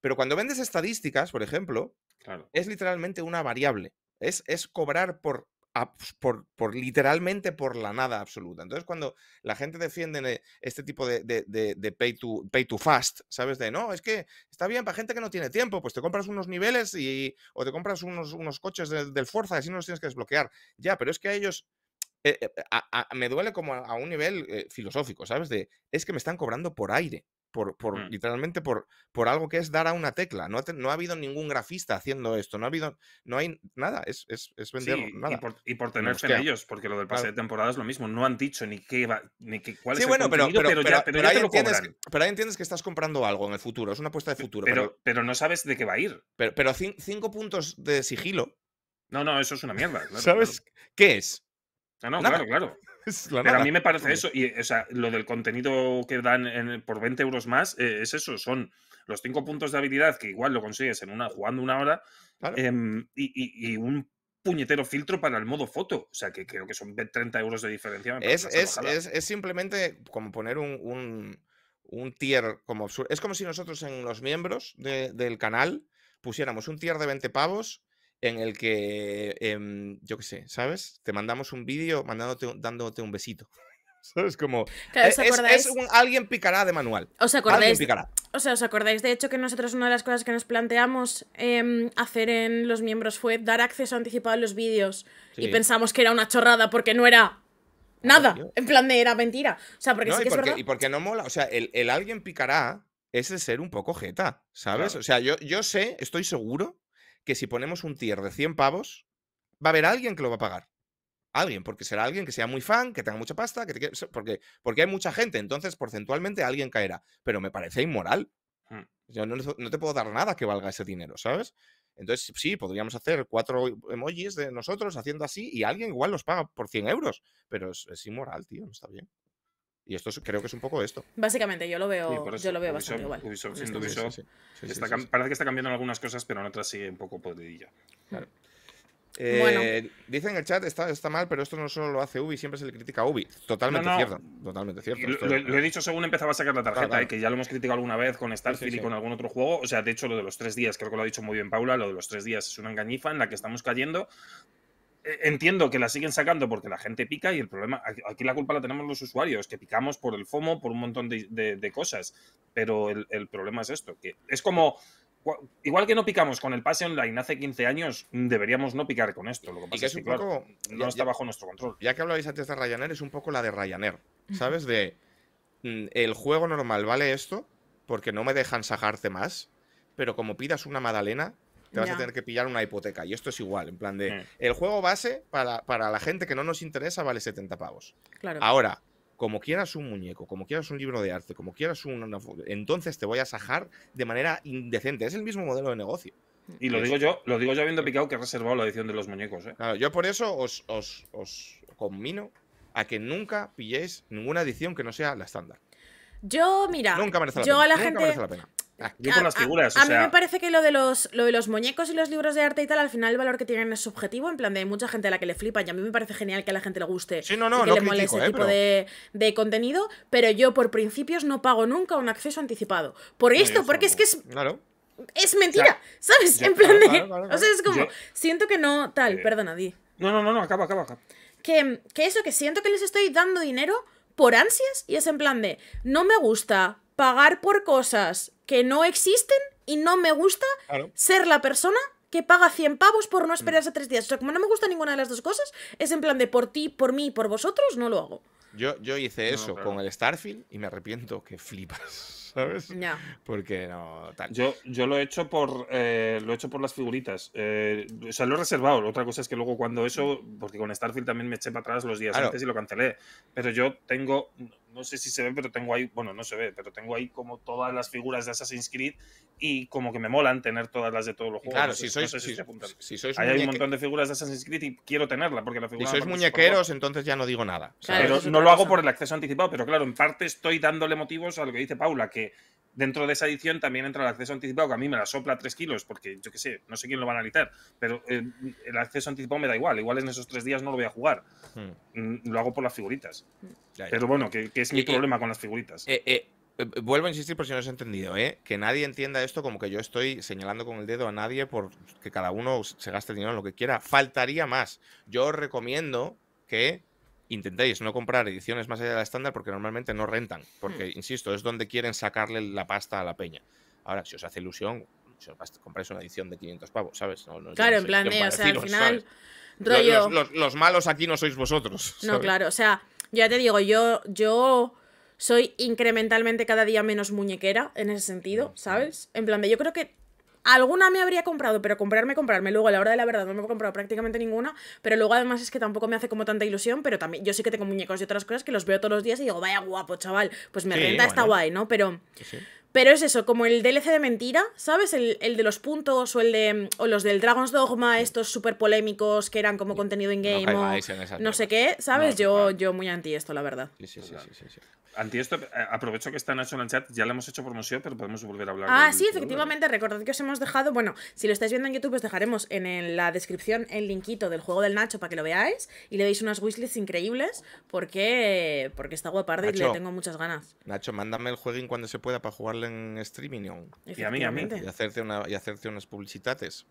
C: Pero cuando vendes estadísticas, por ejemplo, es literalmente una variable. Es, es cobrar por por, literalmente por la nada absoluta. Entonces, cuando la gente defiende eh, este tipo de, pay, to, pay to fast, ¿sabes? De no, es que está bien para gente que no tiene tiempo, pues te compras unos niveles y, o te compras unos, unos coches del Forza, así no los tienes que desbloquear. Ya, pero es que a ellos eh, eh, me duele como a, un nivel filosófico, ¿sabes? De es que me están cobrando por aire por, por mm. literalmente por, por algo que es dar a una tecla. No ha, habido ningún grafista haciendo esto, no ha habido, no hay nada, es, es, vender nada. Y por, tenerse en ellos, porque lo del pase de temporada es lo mismo, no
D: han dicho ni qué
C: va, ni qué, cuál sí, es bueno, el pero, pero, pero, pero, ahí entiendes, pero ahí entiendes que estás comprando algo en el futuro, es una apuesta de futuro.
B: Pero,
D: pero, no sabes de qué va a ir. Pero, pero cinco puntos de sigilo. No, no, eso
B: es una mierda. ¿Sabes qué es?
D: Ah, no, no, claro, claro.
B: Pero a mí me parece eso. Y,
D: o lo del contenido que dan por 20 euros más eh, es eso. Son los cinco puntos de habilidad que igual lo consigues en una, jugando una hora em, y, un puñetero filtro para el modo foto. O sea, que creo que son 30 euros de diferencia. Es,
C: simplemente como poner un, tier como Es como si nosotros en los miembros del canal pusiéramos un tier de 20 pavos en el que, em, yo qué sé, ¿sabes? Te mandamos un vídeo mandándote, dándote un besito. *laughs* ¿Sabes? Como, e, Es, un,
A: alguien picará
C: de manual. ¿Os acordáis?
A: O sea, ¿os acordáis? De hecho, que nosotros una de las cosas que nos planteamos em, hacer en los miembros fue dar acceso anticipado a los vídeos. Y pensamos que era una chorrada porque no era nada. en plan de era mentira. O sea, porque no, sí que es Y
C: porque no mola. O sea, el, alguien picará es el ser un poco jeta, ¿sabes? O sea, yo, yo sé, estoy seguro que si ponemos un tier de 100 pavos, va a haber alguien que lo va a pagar. Alguien, porque será alguien que sea muy fan, que tenga mucha pasta, que porque, porque hay mucha gente, entonces porcentualmente alguien caerá. Pero me parece inmoral. Hmm. Yo no, te puedo dar nada que valga ese dinero, ¿sabes? Entonces, sí, podríamos hacer cuatro em, emojis de nosotros haciendo así y alguien igual los paga por 100 euros, pero es inmoral, tío, no está bien.
D: Y esto creo que es un poco esto.
A: Básicamente, yo lo veo, yo lo veo bastante igual. parece
D: que está cambiando algunas cosas, pero en otras sigue un poco podridilla. Claro. Eh,
C: dice en el chat, está, está mal, pero esto no solo lo hace Ubi, siempre se le critica a Ubi.
D: Totalmente cierto. Totalmente cierto. Lo, he dicho según empezaba a sacar la tarjeta, eh, que ya lo hemos criticado alguna vez con Starfield y con algún otro juego. O sea, de hecho, lo de los tres días, creo que lo ha dicho muy bien Paula, lo de los tres días es una engañifa en la que estamos cayendo. Eh, entiendo que la siguen sacando porque la gente pica y el problema, aquí la culpa la tenemos los usuarios, que picamos por el FOMO, por un montón de, cosas, pero el, problema es esto, que es como... Igual que no picamos con el pase online hace 15 años, deberíamos no picar con esto. Lo que pasa es, que, claro, poco, no está bajo nuestro control. Ya que hablabais antes de Ryanair, es un
C: poco la de Ryanair, ¿sabes? De mm, el juego normal vale esto, porque no me dejan sacarte más, pero como pidas una magdalena, te vas a tener que pillar una hipoteca. Y esto es igual, en plan de... Mm. El juego base, para, la gente que no nos interesa, vale 70 pavos. Claro. Ahora, como quieras un muñeco, como quieras un libro de arte, como quieras un... Una, entonces te voy a sajar de manera indecente. Es el mismo modelo de negocio.
D: Y lo digo yo, lo digo yo habiendo picado que he reservado la edición de los muñecos.
C: ¿eh? yo por eso os, os, conmino a que nunca pilléis ninguna edición que no sea la estándar.
A: Yo, mira, Nunca yo a la gente, merece la
C: pena. Ah, ah, ah,
A: a, mí me parece que lo de, los, lo de los muñecos y los libros de arte y tal, al final el valor que tienen es subjetivo. En plan, de hay mucha gente a la que le flipa y a mí me parece genial que a la gente le guste y que le moleste ese ¿eh? tipo de, contenido. Pero yo, por principios, no pago nunca un acceso anticipado. Por esto, porque es que es. Claro. Es mentira, ¿sabes? en plan de. o sea, es como. Siento que no. Tal, eh, perdona, di. No, no, no, no, acaba, acaba, acaba. Que, que eso, que siento que les estoy dando dinero por ansias y es en plan de. No me gusta pagar por cosas que no existen y no me gusta ser la persona que paga 100 pavos por no mm. esperarse mm. tres días. O sea, como no me gusta ninguna de las dos cosas, es en plan de por ti, por mí, y por vosotros, no lo hago.
C: Yo, yo hice eso
D: con el Starfield y me arrepiento que flipas. *laughs* ¿Sabes? Porque no. Yo, yo lo he hecho por eh, lo he hecho por las figuritas. Eh, o sea, lo he reservado. Otra cosa es que luego cuando eso, porque con Starfield también me eché para atrás los días antes y lo cancelé. Pero yo tengo no sé si se ve, pero tengo ahí, bueno, no se ve, pero tengo ahí como todas las figuras de Assassin's Creed y como que me molan tener todas las de todos los juegos. Claro, si sois, si, hay un montón de figuras de Assassin's Creed y quiero tenerla porque la figura. Si sois muñequeros, entonces ya no digo nada. pero no lo hago por el acceso anticipado, pero claro, en parte estoy dándole motivos a lo que dice Paula, que dentro de esa edición también entra el acceso anticipado, que a mí me la sopla 3 kilos, porque yo qué sé, no sé quién lo va a analizar, pero eh, el acceso anticipado me da igual, igual en esos tres días no lo voy a jugar, hmm. mm, lo hago por las figuritas. Hmm. Pero bueno, que, es mi problema con
C: las figuritas. Eh, eh, vuelvo a insistir por si no os he entendido, que nadie entienda esto como que yo estoy señalando con el dedo a nadie por que cada uno se gaste el dinero en lo que quiera. Faltaría más. Yo os recomiendo que intentéis no comprar ediciones más allá de la estándar porque normalmente no rentan, hmm. porque, insisto, es donde quieren sacarle la pasta a la peña. Ahora, si os hace ilusión, compráis una edición de 500 pavos, ¿sabes? claro, en plan de, o sea, al final, los, malos aquí no sois vosotros. No, claro,
A: o sea, ya te digo, yo, yo soy incrementalmente cada día menos muñequera en ese sentido, mm, mm. ¿sabes? En plan de, yo creo que Alguna me habría comprado, pero comprarme, comprarme. Luego, a la hora de la verdad, no me he comprado prácticamente ninguna. Pero luego, además, es que tampoco me hace como tanta ilusión. Pero también, yo sí que tengo muñecos y otras cosas que los veo todos los días y digo, vaya guapo, chaval. Pues me renta, está guay, ¿no? Pero. Pero es eso, como el DLC de mentira, ¿sabes? El, el, de los puntos o el de. O los del Dragon's Dogma, estos súper polémicos que eran como contenido in-game. No, sé qué, ¿sabes? yo, yo muy anti esto, la verdad. sí, sí, sí,
D: sí ante esto, eh, aprovecho que está Nacho en el chat, ya le hemos hecho promoción, pero podemos volver a hablar. Ah, sí, efectivamente,
A: recordad que os hemos dejado, bueno, si lo estáis viendo en YouTube, os dejaremos en, la descripción el linkito del juego del Nacho para que lo veáis y le deis unas wishlists increíbles porque, porque está guapardo y le tengo muchas ganas.
C: Nacho, mándame el jueguín cuando se pueda para jugarle en streaming. Y Y hacerte, y hacerte unas publicidades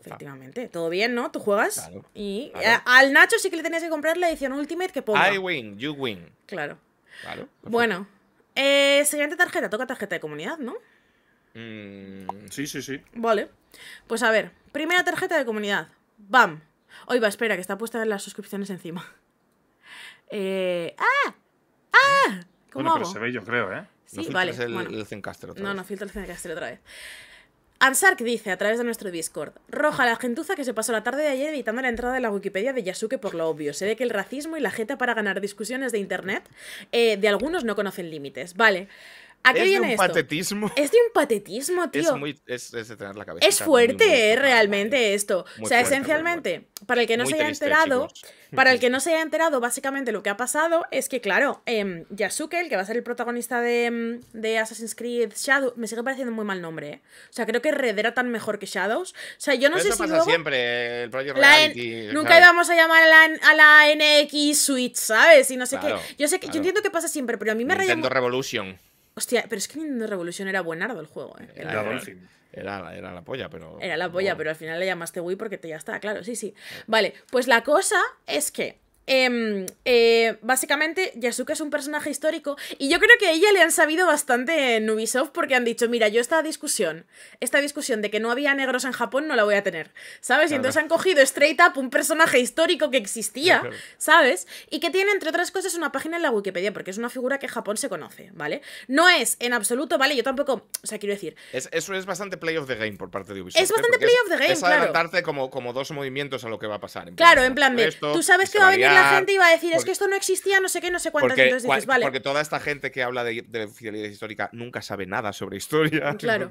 A: Efectivamente. Todo bien, ¿no? Tú juegas. y al Nacho sí que le tenías que comprar la edición Ultimate que ponga. I
C: win, you win.
A: Claro bueno, eh, siguiente tarjeta, toca tarjeta de comunidad, ¿no?
D: Mm, sí, sí, sí.
A: Vale. Pues a ver, primera tarjeta de comunidad. ¡Bam! Hoy va, espera, que está puesta en las suscripciones encima. *laughs* Eh, ¡Ah! ¡Ah! ¿Cómo bueno, hago? Pero se
D: ve, yo creo, ¿eh? Sí, no vale. El, bueno. No, no
A: filtra el Zencaster otra vez. Ansark dice a través de nuestro Discord, roja la gentuza que se pasó la tarde de ayer editando la entrada de la Wikipedia de Yasuke por lo obvio. Se ve que el racismo y la jeta para ganar discusiones de internet eh, de algunos no conocen límites. Vale es de un patetismo. Es de un patetismo, tío. Es, de tener la cabeza. Es fuerte, eh, realmente esto. o sea, esencialmente, para el que no se haya enterado, para el *laughs* que no se haya enterado, básicamente lo que ha pasado es que, claro, em, Yasuke, el que va a ser el protagonista em, de, Assassin's Creed Shadow, me sigue pareciendo muy mal nombre, ¿eh? O sea, creo que Redera tan mejor que Shadows. O sea, yo no sé si. pasa
C: siempre, nunca
A: íbamos a llamar a la, NX Switch, ¿sabes? Y no sé qué. Yo sé que, yo entiendo que pasa siempre, pero a mí me Nintendo
C: Revolution.
A: Hostia, pero es que Nintendo Revolution era buenardo el juego, ¿eh? Era,
C: la polla, pero. Era
A: la polla, pero al final le llamaste Wii porque te ya está, claro, sí, sí. Vale, pues la cosa es que Em, eh, básicamente, Yasuke es un personaje histórico y yo creo que a ella le han sabido bastante en Ubisoft porque han dicho, mira, yo esta discusión, esta discusión de que no había negros en Japón no la voy a tener, ¿sabes? Y entonces han cogido straight up un personaje histórico que existía, ¿sabes? Y que tiene, entre otras cosas, una página en la Wikipedia porque es una figura que Japón se conoce, ¿vale? No es en absoluto, ¿vale? Yo tampoco, o sea, quiero decir...
C: eso es bastante play of the game por parte de Ubisoft. Es ¿eh? bastante play of the game, Es adelantarte como, como dos movimientos a lo que va a pasar. claro, en plan de, tú sabes que va a venir la gente iba a decir, es que
A: esto no existía, no sé qué, no sé cuántas. entonces dices, vale. Porque
C: toda esta gente que habla de, fidelidad histórica nunca sabe nada sobre historia. *laughs* Claro.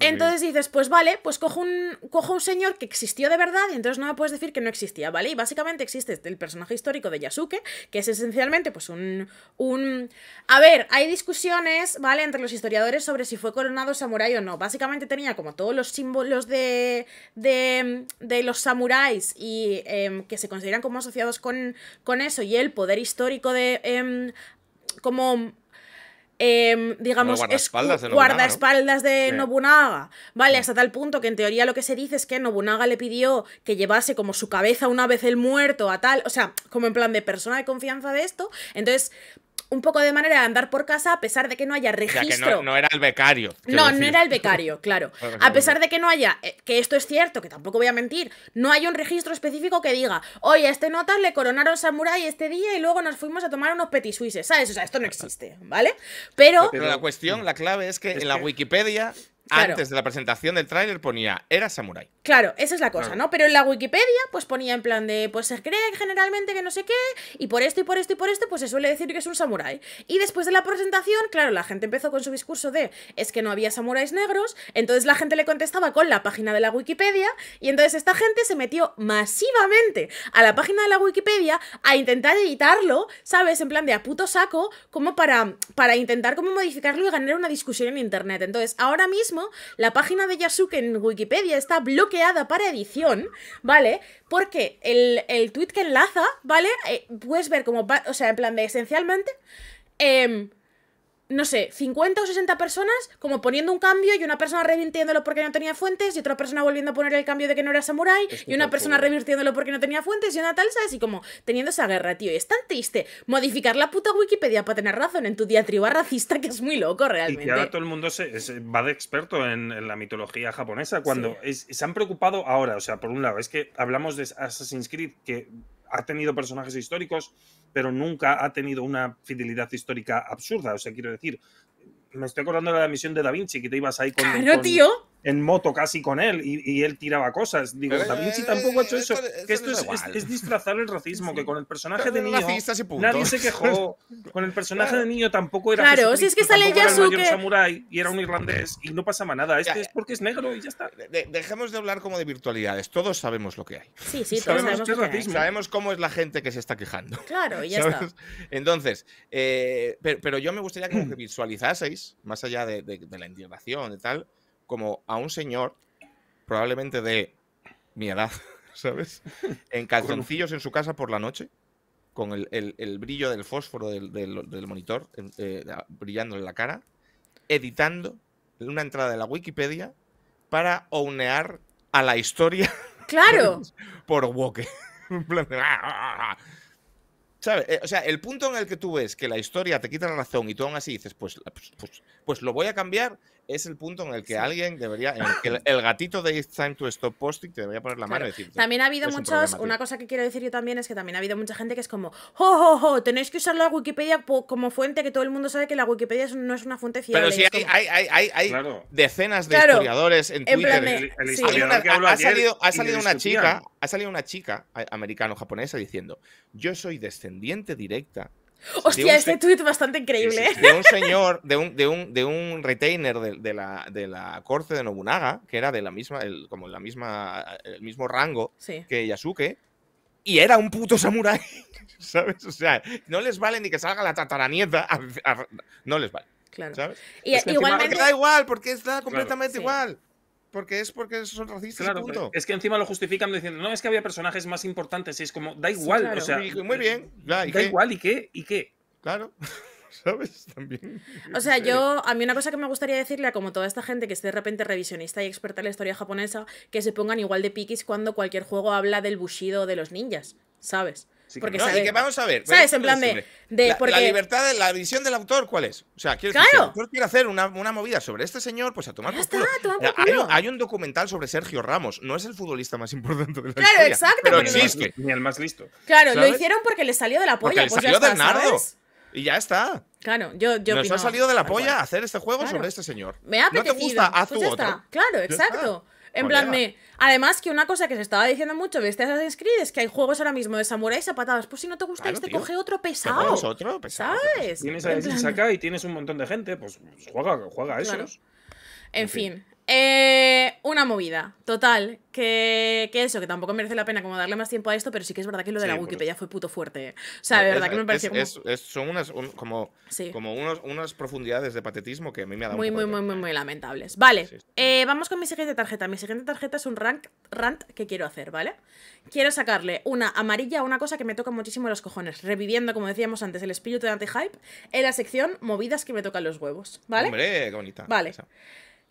B: Entonces,
A: dices, pues vale, pues cojo un, cojo un señor que existió de verdad y entonces no me puedes decir que no existía, ¿vale? Y básicamente existe este, el personaje histórico de Yasuke, que es esencialmente pues un... A ver, hay discusiones, ¿vale? Entre los historiadores sobre si fue coronado samurái o no. Básicamente tenía como todos los símbolos de, de, los samuráis y em, que se consideran como asociados con con, eso y el poder histórico de em, como em, digamos, guardaespaldas, de Nobunaga, Nobunaga. Vale, hasta tal punto que en teoría lo que se dice es que Nobunaga le pidió que llevase como su cabeza una vez el muerto a tal, o sea, como en plan de persona de confianza de esto. Entonces, un poco de manera de andar por casa a pesar de que no haya registro.
C: no, era el becario. No, no era el
A: becario, *laughs* claro. A pesar de que no haya, eh, que esto es cierto, que tampoco voy a mentir, no hay un registro específico que diga, oye, a este nota le coronaron samurai este día y luego nos fuimos a tomar unos petit ¿sabes? O sea, esto no existe, ¿vale? Pero... Pero la
C: cuestión, la clave es que en la Wikipedia antes de la presentación del tráiler ponía, era samurái.
A: Claro, esa es la cosa, ¿no? Pero en la Wikipedia, pues ponía en plan de, pues se cree generalmente que no sé qué, y por esto y por esto y por esto, pues se suele decir que es un samurái. Y después de la presentación, claro, la gente empezó con su discurso de, es que no había samuráis negros, entonces la gente le contestaba con la página de la Wikipedia, y entonces esta gente se metió masivamente a la página de la Wikipedia a intentar editarlo, ¿sabes? En plan de a puto saco, como para, para intentar como modificarlo y ganar una discusión en internet. Entonces, ahora mismo la página de Yasuke en Wikipedia está bloqueada para edición, ¿vale? Porque el, el tweet que enlaza, ¿vale? Eh, puedes ver como, o sea, en plan de esencialmente... Eh, no sé, 50 o 60 personas como poniendo un cambio y una persona revirtiéndolo porque no tenía fuentes y otra persona volviendo a poner el cambio de que no era samurai y una persona revirtiéndolo porque no tenía fuentes y una tal, ¿sabes? Y como teniendo esa guerra, tío. Y es tan triste modificar la puta Wikipedia para tener razón en tu diatriba racista que es muy loco realmente. Y ahora
D: todo el mundo se, va de experto en, la mitología japonesa cuando se han preocupado ahora, o sea, por un lado, es que hablamos de Assassin's Creed que ha tenido personajes históricos, pero nunca ha tenido una fidelidad histórica absurda. O sea, quiero decir, me estoy acordando de la misión de Da Vinci, que te ibas ahí con. Claro, tío en moto casi con él y, él tiraba cosas. Digo, también eh, si eh, tampoco ha hecho eh, eso. esto es, disfrazar el racismo, que con el personaje de niño nadie se quejó. *laughs* Con el
A: personaje de niño tampoco era. Claro, si es que sale Yasuke.
D: y era un irlandés y no pasaba
C: nada. Este es porque es negro y ya está. dejemos de hablar como de virtualidades. Todos sabemos lo que hay. Sí, sí, sabemos, todos sabemos, sabemos cómo es la gente que se está quejando. Claro, ya está. Entonces, pero, yo me gustaría que visualizaseis, más allá de, de la indignación y tal como a un señor, probablemente de mi edad, *laughs* ¿sabes? En calzoncillos en su casa por la noche, con el, brillo del fósforo del, monitor eh, brillando en la cara, editando una entrada de la Wikipedia para honear a la historia. *laughs* ¡Claro! por Woke. *laughs* Ah, ah, ah, ¿Sabes? Eh, o sea, el punto en el que tú ves que la historia te quita la razón y tú aún así dices, pues, pues, pues, pues, lo voy a cambiar es el punto en el que alguien debería, *laughs* el, gatito de It's Time to Stop Posting te debería poner la mano y decir. También ha habido muchos, una
A: cosa que quiero decir yo también es que también ha habido mucha gente que es como, jo, jo, jo, tenéis que usar la Wikipedia como fuente, que todo el mundo sabe que la Wikipedia no es una fuente fiable. Pero si hay, hay, hay,
C: hay decenas de historiadores en, Twitter. ha, salido, ha salido una chica, ha salido una chica eh, americano-japonesa diciendo, yo soy descendiente directa Hostia, este
A: tuit bastante increíble. ¿eh? de un *laughs*
C: señor, de un, de un, de un retainer de, la, de, la, corte de Nobunaga, que era de la misma, el, como la misma, el mismo rango que Yasuke, y era un puto samurái. *laughs* ¿Sabes? O sea, no les vale ni que salga la
D: tataranieta. no les vale. Claro. ¿sabes?
C: Y, igualmente... da igual, porque está completamente igual porque es porque son racistas. Claro,
D: es que encima lo justifican diciendo, no, es que había personajes más importantes y es como, da igual, o sea, muy, bien, da igual y qué, y qué. Claro.
B: *laughs* ¿Sabes? También. O sea, yo,
A: a mí una cosa que me gustaría decirle a como toda esta gente que esté de repente revisionista y experta en la historia japonesa, que se pongan igual de piquis cuando cualquier juego habla del bushido de los ninjas, ¿sabes? porque, y que vamos a ver. ¿Sabes? En plan de. la, porque... la, libertad,
C: la visión del autor, ¿cuál es? O sea, quiero el autor quiere hacer una, una, movida sobre este señor, pues a tomar por culo. hay, un documental sobre Sergio Ramos. No es el futbolista más importante de la claro, historia. Exacto, pero existe. Ni el más listo. Claro, lo hicieron
A: porque le salió de la polla. Pues salió del
C: Y ya está.
A: Claro, yo, yo Nos ha salido de la polla
C: hacer este juego sobre este señor. Me ha apetecido. No te gusta, haz pues Claro, exacto.
A: En plan me, Además, que una cosa que se estaba diciendo mucho de este Assassin's Creed es que hay juegos ahora mismo de samuráis a patadas. Pues si no te gusta te este, coge otro pesado. otro pesado. Pues, ¿Sabes? Tienes a saca
D: y tienes un montón de gente, pues juega, juega a esos.
A: En, fin. Eh, una movida, total. Que, eso, que tampoco merece la pena como darle más tiempo a esto, pero sí que es verdad que lo de la Wikipedia fue puto fuerte. ¿eh? O sea, de verdad que me pareció.
C: son unas, como, como unas profundidades de patetismo que a mí me ha dado. Muy, muy,
A: muy, ¿eh? muy, lamentables. Vale, eh, vamos con mi siguiente tarjeta. Mi siguiente tarjeta es un rank, rant que quiero hacer, ¿vale? Quiero sacarle una amarilla a una cosa que me toca muchísimo los cojones. Reviviendo, como decíamos antes, el espíritu de anti-hype en la sección movidas que me tocan los huevos, ¿vale? Hombre, qué bonita. Vale.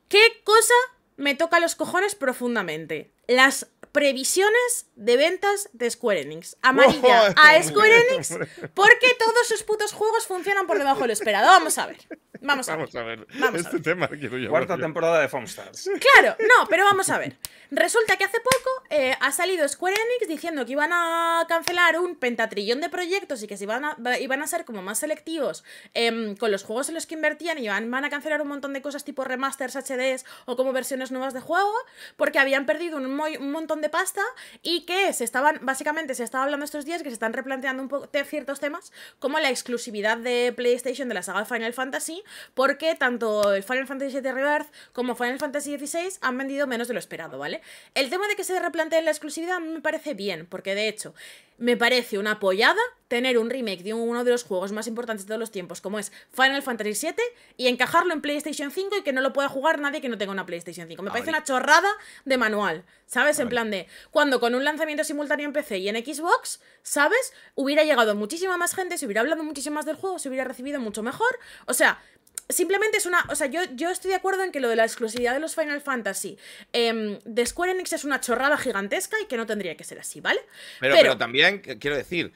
A: ¿Qué cosa me toca los cojones profundamente? las previsiones de ventas de Square Enix. *laughs* Amarilla oh, a Square Enix porque todos sus putos juegos funcionan por debajo de lo esperado. Vamos a ver. Vamos
D: a, ver. Este Cuarta temporada de
B: Stars.
A: Claro, no, pero vamos a ver. Resulta que hace poco eh, ha salido Square Enix diciendo que iban a cancelar un pentatrillón de proyectos y que se iban a, iban a ser como más selectivos em, con los juegos en los que invertían y van a cancelar un montón de cosas tipo remasters, HDs o como versiones nuevas de juego porque habían perdido un un, montón de pasta y que se estaban, básicamente se estaba hablando estos días que se están replanteando un ciertos temas como la exclusividad de PlayStation de la saga Final Fantasy, porque tanto el Final Fantasy VII Rebirth como Final Fantasy XVI han vendido menos de lo esperado, ¿vale? El tema de que se replanteen la exclusividad me parece bien, porque de hecho, me parece una apoyada tener un remake de uno de los juegos más importantes de todos los tiempos, como es Final Fantasy VII, y encajarlo en PlayStation 5 y que no lo pueda jugar nadie que no tenga una PlayStation 5. Me ah, parece una chorrada de manual, ¿sabes? En plan de, cuando con un lanzamiento simultáneo en PC y en Xbox, ¿sabes? Hubiera llegado muchísima más gente, se hubiera hablado muchísimo más del juego, se hubiera recibido mucho mejor. O sea, simplemente es una. O sea, yo, yo estoy de acuerdo en que lo de la exclusividad de los Final Fantasy em, de Square Enix es una chorrada gigantesca y que no tendría que ser así, ¿vale? Pero, pero,
C: también quiero decir.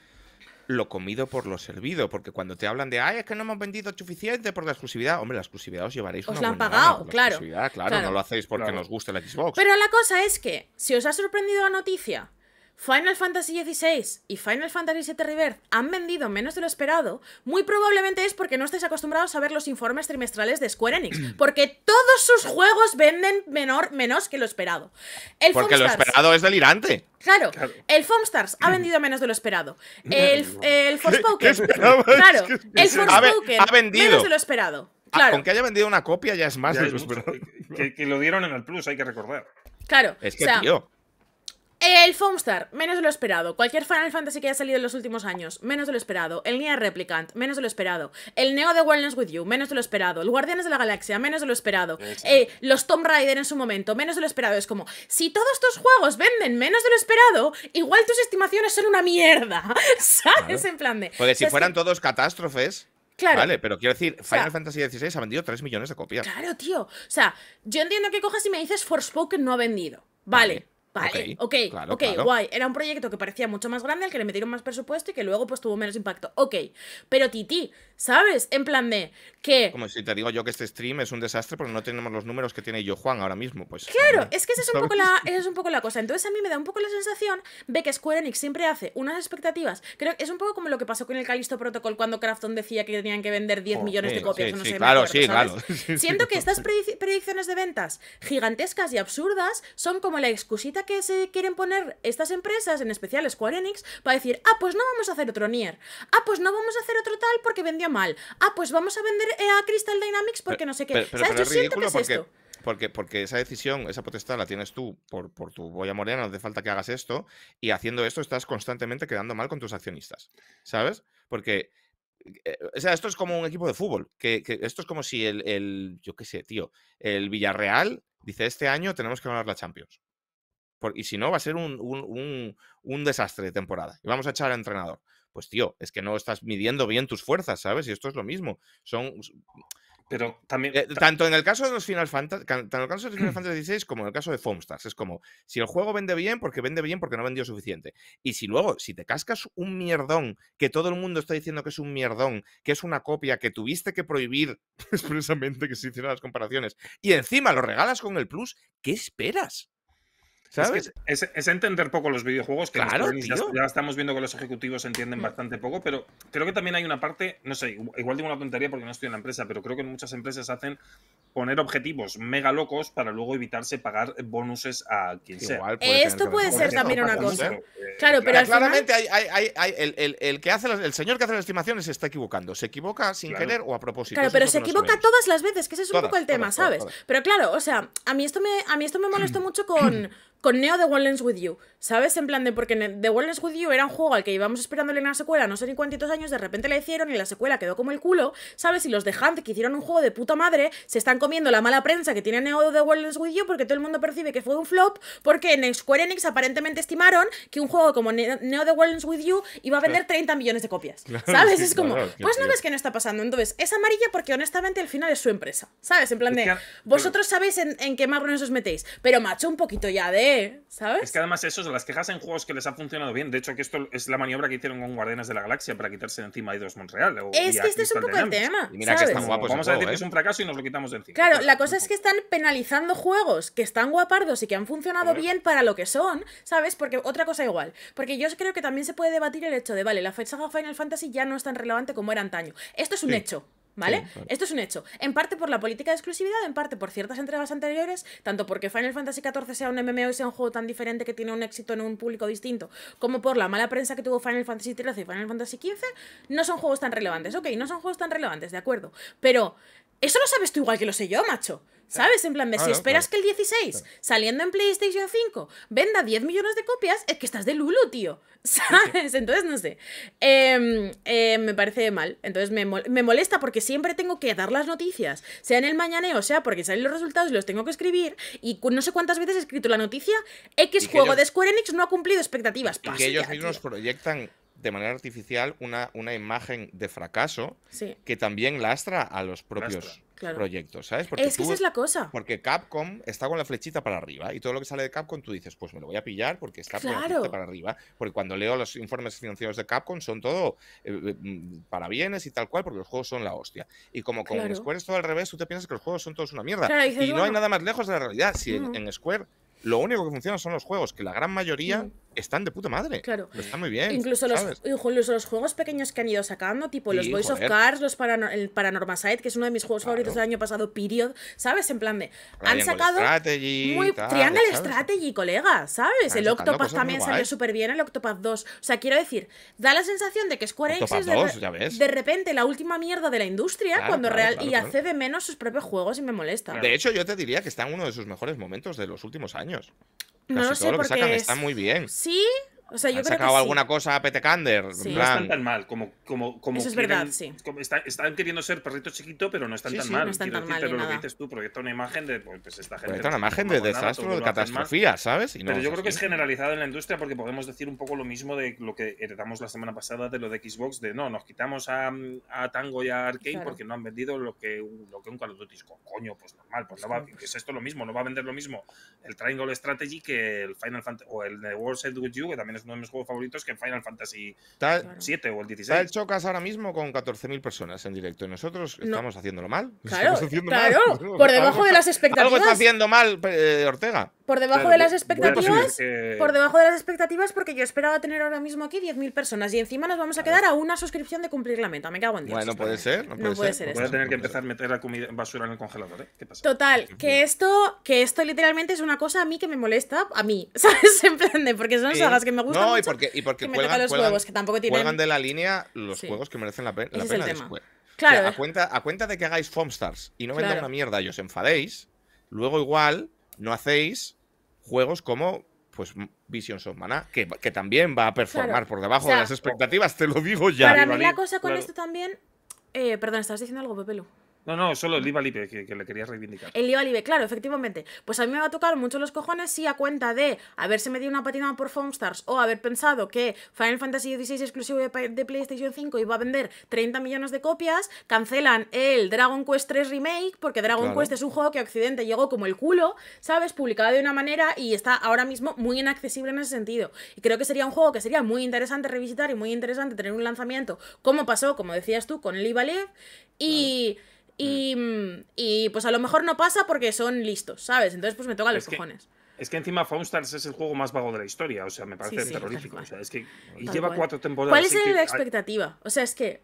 C: Lo comido por lo servido, porque cuando te hablan de, ay, es que no hemos vendido suficiente por la exclusividad, hombre, la exclusividad os llevaréis Os la han pagado, claro, claro, no lo
B: hacéis porque nos gusta la Xbox.
A: Pero la cosa es que, si os ha sorprendido la noticia, Final Fantasy XVI y Final Fantasy VII Rebirth han vendido menos de lo esperado, muy probablemente es porque no estáis acostumbrados a ver los informes trimestrales de Square Enix, *clears throat* porque todos sus juegos venden menor, menos que lo esperado. El porque lo esperado
C: es delirante.
A: Claro, el Foamstars ha *clears throat* vendido menos de lo esperado. El, el Forspoken. claro, el Forspoken ha vendido menos de lo esperado. Ah, claro. Aunque
D: haya vendido una copia ya es más de lo Que, lo dieron en el Plus, hay que recordar.
A: Claro, es que tío. El Foamstar, menos de lo esperado. Cualquier Final Fantasy que haya salido en los últimos años, menos de lo esperado. El Nier Replicant, menos de lo esperado. El Neo de Wellness With You, menos de lo esperado. El Guardianes de la Galaxia, menos de lo esperado. Eh, los Tomb Raider en su momento, menos de lo esperado. Es como, si todos estos juegos venden menos de lo esperado, igual tus estimaciones son una mierda. *laughs* ¿Sabes? En plan de. Porque si fueran
C: todos catástrofes. Claro. Vale, pero quiero decir, Final Fantasy XVI ha vendido 3 millones de copias.
A: Claro, tío. O sea, yo entiendo que cojas y me dices Forspoken no ha vendido. vale ok, okay guay. Era un proyecto que parecía mucho más grande, al que le metieron más presupuesto y que luego pues tuvo menos impacto. Ok, pero Titi, ¿Sabes? En plan de que.
C: Como si te digo yo que este stream es un desastre porque no tenemos los números que tiene yo Juan ahora mismo. Pues, claro, es que esa es,
A: un poco la, cosa. Entonces a mí me da un poco la sensación de que Square Enix siempre hace unas expectativas. Creo que es un poco como lo que pasó con el Callisto Protocol cuando Crafton decía que tenían que vender 10 millones de copias. claro, sí, claro. *laughs* Siento que estas predicciones de ventas gigantescas y absurdas son como la excusita que se quieren poner estas empresas, en especial Square Enix, para decir, ah, pues no vamos a hacer otro Nier. Ah, pues no vamos a hacer otro tal porque vendían mal. Ah, pues vamos a vender eh, a Crystal Dynamics porque no sé qué. Pero, es
C: porque... Porque, esa decisión, esa potestad la tienes tú por, por tu boya morena, no hace falta que hagas esto, y haciendo esto estás constantemente quedando mal con tus accionistas, ¿sabes? Porque, eh, o sea, esto es como un equipo de fútbol, que, esto es como si el, yo qué sé, tío, el Villarreal dice, este año tenemos que ganar la Champions. y si no, va a ser un desastre de temporada, y vamos a echar al entrenador pues tío, es que no estás midiendo bien tus fuerzas, ¿sabes? Y esto es lo mismo. Son. Pero también. Eh, tanto en el caso de los Final Fantasy. Tanto en el caso de Final *clears throat* Fantasy XVI como en el caso de Foamstars. Es como, si el juego vende bien, porque vende bien porque no vendió suficiente. Y si luego, si te cascas un mierdón, que todo el mundo está diciendo que es un mierdón, que es una copia, que tuviste que prohibir *laughs* expresamente que se hicieran las comparaciones, y encima lo regalas con
D: el plus, ¿qué esperas? Es, entender poco los videojuegos, que claro, ya, estamos viendo que los ejecutivos entienden mm. bastante poco, pero creo que también hay una parte, no sé, igual digo una tontería porque no estoy en la empresa, pero creo que muchas empresas hacen poner objetivos mega locos para luego evitarse pagar bonuses a quien
C: sea.
B: Esto puede ser también una cosa. Eh,
A: claro,
C: pero, claramente el, el, que hace el señor que hace las estimaciones está equivocando. Se equivoca sin querer o a propósito. Claro, pero se equivoca todas
A: las veces, que ese es un poco el tema, ¿sabes? Pero claro, o sea, a mí esto me, a mí esto me *clears throat* molestó mucho con con Neo The Wallens With You, ¿sabes? En plan de porque The Wallens With You era un juego al que íbamos esperándole una secuela no sé ni cuántos años, de repente la hicieron y la secuela quedó como el culo, ¿sabes? Y los de Hunt, que hicieron un juego de puta madre, se están comiendo la mala prensa que tiene Neo The Wallens With You porque todo el mundo percibe que fue un flop, porque en Square Enix aparentemente estimaron que un juego como Neo The Wallens With You iba a vender 30 millones de copias, ¿sabes? es como, pues no ves que no está pasando. Entonces, es amarilla porque honestamente al final es su empresa, ¿sabes? En plan de, vosotros sabéis en, en qué marrones os metéis, pero macho, un poquito ya de es
D: que además eso las quejas en juegos que les ha funcionado bien. De hecho, que esto es la maniobra que hicieron con Guardianes de la Galaxia para quitarse de encima de dos Montreal. es que este es un poco el tema. mira que están guapos. Vamos a decir que es ¿eh? un fracaso y nos lo quitamos de encima.
A: Claro, la cosa es que están penalizando juegos que están guapardos y que han funcionado bien para lo que son, ¿sabes? Porque otra cosa igual. Porque yo creo que también se puede debatir el hecho de, vale, la fecha de Final Fantasy ya no es tan relevante como era antaño. Esto es un hecho. ¿Vale? Esto es un hecho. En parte por la política de exclusividad, en parte por ciertas entregas anteriores, tanto porque Final Fantasy XIV sea un MMO y sea un juego tan diferente que tiene un éxito en un público distinto, como por la mala prensa que tuvo Final Fantasy XIII y Final Fantasy XV, no son juegos tan relevantes. Ok, no son juegos tan relevantes, de acuerdo. Pero eso lo sabes tú igual que lo sé yo, macho. Eh, ¿Sabes? En plan, de, ah, si esperas que el 16, saliendo en PlayStation 5, venda 10 millones de copias, es que estás de Lulu, tío. *laughs* ¿Sabes? Entonces, no sé. Em, em, me parece mal. Entonces, me, me, molesta porque siempre tengo que dar las noticias, sea en el mañaneo, sea porque salen los resultados y los tengo que escribir. Y no sé cuántas veces he escrito la noticia: X juego de Square Enix no ha cumplido expectativas. Y pues que ellos mismos
C: proyectan de manera artificial una, una imagen de fracaso que también lastra a los propios proyectos, ¿sabes? Porque es que esa es la cosa. Porque Capcom está con la flechita para arriba y todo lo que sale de Capcom tú dices, pues me lo voy a pillar porque está con la flechita para arriba. Porque cuando leo los informes financieros de Capcom son todo eh, eh, mm, para bienes y tal cual porque los juegos son la hostia. Y como con Square es todo al revés, tú te piensas que los juegos son todos una mierda. y, no hay nada más lejos de la realidad. Si en Square lo único que funciona son los juegos, que la gran mayoría están de puta madre. Claro. están muy bien. Incluso los,
A: los, juegos pequeños que han ido sacando, tipo los Boys of Cars, los el Paranormal Side, que es uno de mis juegos favoritos del año pasado, Period, ¿sabes? En plan de. han sacado. Strategy, muy, Triangle Strategy, colega, ¿sabes? el Octopath también salió súper bien, el Octopath 2. O sea, quiero decir, da la sensación de que Square Enix es de, repente la última mierda de la industria cuando real y hace de menos sus propios juegos y me molesta. De
C: hecho, yo te diría que está en uno de sus mejores momentos de los últimos años años. Casi no lo sé, todo lo que sacan está muy bien. ¿Sí?
A: O sea, yo ¿Han creo sacado alguna
C: cosa a Petecander. Sí. No están tan
D: mal como, como, como Eso es verdad, sí. están, queriendo ser perrito chiquito, pero no están tan mal. No están tan mal pero lo que dices tú, proyecta una imagen de pues, pues esta gente. Proyecta una imagen de desastre de catastrofía, ¿sabes? pero yo creo que es generalizado en la industria porque podemos decir un poco lo mismo de lo que heredamos la semana pasada de lo de Xbox, de no, nos quitamos a, a Tango y a Arkane porque no han vendido lo que, lo que un Call of Coño, pues normal, pues es esto lo mismo, no va a vender lo mismo el Triangle Strategy que el Final Fantasy o el The World Set With You, que también uno de mis juegos favoritos que Final Fantasy 7 o el 16. Tal
C: Chocas ahora mismo con 14.000 personas en directo. Y nosotros estamos haciéndolo mal. *laughs* Claro, claro. Por debajo
A: de las expectativas. Algo está haciendo
D: mal
C: eh, Ortega. Por debajo de las expectativas. Por debajo
A: de las expectativas, porque yo esperaba tener ahora mismo aquí 10.000 personas. Y encima nos vamos a quedar a una suscripción de cumplir la meta. Me cago en Dios. Bueno, puede ser. No puede, ser. Voy a tener que
D: empezar a meter la comida basura en el congelador. ¿eh? ¿Qué
A: pasa? Total, que esto, que esto literalmente es una cosa a mí que me molesta. A mí, *laughs* ¿sabes? Se porque son sagas que me gustan no, y
D: porque,
C: y de la línea los juegos que merecen la, pena después. Claro. a, cuenta, a cuenta de que hagáis Stars y no claro. una mierda y os enfadéis, luego igual no hacéis juegos como pues Vision of que, también va a
A: performar por debajo de las
D: expectativas, te lo digo
C: ya. Para mí la cosa con esto
A: también... Eh, perdón, estabas diciendo algo, Pepelu.
D: No, no, solo el IVA que, le querías reivindicar.
A: El IVA claro, efectivamente. Pues a mí me va a tocar mucho los cojones si a cuenta de haberse metido una patinada por Foamstars o haber pensado que Final Fantasy XVI exclusivo de, PlayStation 5 iba a vender 30 millones de copias, cancelan el Dragon Quest 3 Remake porque Dragon Quest es un juego que a Occidente llegó como el culo, ¿sabes? Publicado de una manera y está ahora mismo muy inaccesible en ese sentido. Y creo que sería un juego que sería muy interesante revisitar y muy interesante tener un lanzamiento, como pasó, como decías tú, con el Y. Mm. Mm, y, pues a lo mejor no pasa porque son listos, ¿sabes? Entonces pues me toca los cojones.
D: Es que encima Foamstars es el juego más vago de la historia, o sea, me parece terrorífico. O sea, es que y lleva cuatro temporadas. ¿Cuál es la
A: expectativa? O sea, es que.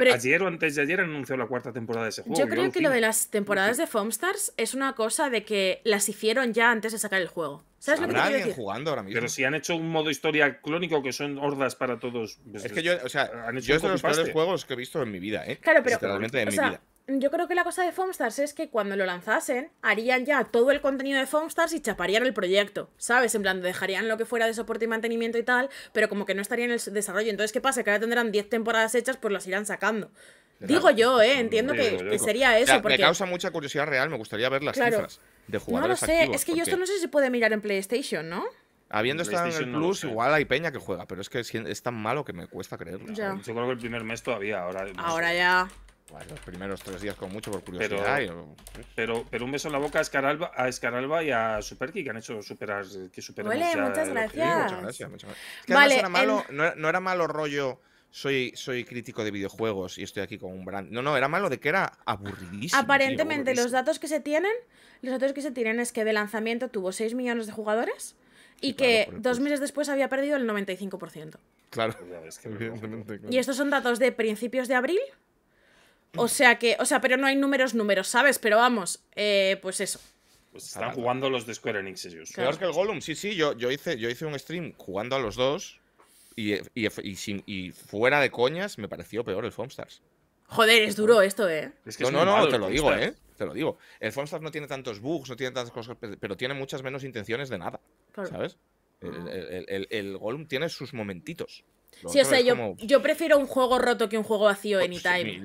D: ayer o antes de ayer anunció la cuarta temporada de ese juego. Yo creo que lo de
A: las temporadas de Foamstars es una cosa de que las hicieron ya antes de sacar el juego. ¿Sabes
D: jugando ahora mismo. Pero si han hecho un modo historia clónico que son hordas para todos. Pues es que yo, o sea, han hecho es de los peores juegos que he visto en mi vida, ¿eh? Claro, pero.
A: sea, Yo creo que la cosa de Foamstars es que cuando lo lanzasen, harían ya todo el contenido de Foamstars y chaparían el proyecto, ¿sabes? En plan, dejarían lo que fuera de soporte y mantenimiento y tal, pero como que no estaría en el desarrollo. Entonces, ¿qué pasa? Que ahora tendrán 10 temporadas hechas, pues las irán sacando. Digo yo, ¿eh? entiendo que, sería eso. porque... Me causa
C: mucha curiosidad real, me gustaría ver las cifras de jugadores. No lo sé, es que yo esto no sé si se
A: puede mirar en PlayStation, ¿no?
C: Habiendo estado en el Plus, igual hay peña
D: que juega, pero es que es tan malo que me cuesta creerlo. Yo creo que el primer mes todavía, ahora. ya. Bueno, los primeros tres días con mucho por curiosidad. Pero, pero, un beso en la boca a Escaralba, y a Superki, que han hecho superar. Que muchas gracias. muchas
C: gracias. era malo, no era malo rollo soy, crítico de videojuegos y estoy aquí con un brand. No, no, era malo de que era aburridísimo. Aparentemente, los
A: datos que se tienen, los datos que se tienen es que de lanzamiento tuvo 6 millones de jugadores y, que dos meses después había perdido el 95%.
B: Claro, es que Y estos
A: son datos de principios de abril. Mm. O sea que, o sea, pero no hay números, números, ¿sabes? Pero vamos, eh, pues eso.
C: Pues
D: están jugando los de Square Enix ellos.
A: Peor que
C: el Gollum, sí, sí, yo, yo, hice, yo hice un stream jugando a los dos eh, y, fuera de coñas, me pareció peor el Foamstars.
A: Joder, es duro esto, ¿eh? no, no, no, te lo digo, ¿eh?
C: Te lo digo. El Fomstars no tiene tantos bugs, no tiene tantas cosas, pero tiene muchas menos intenciones de nada. ¿Sabes? El, ah. el, Golem tiene sus momentitos. sí, o sea, yo,
A: yo, prefiero un juego roto que un juego vacío en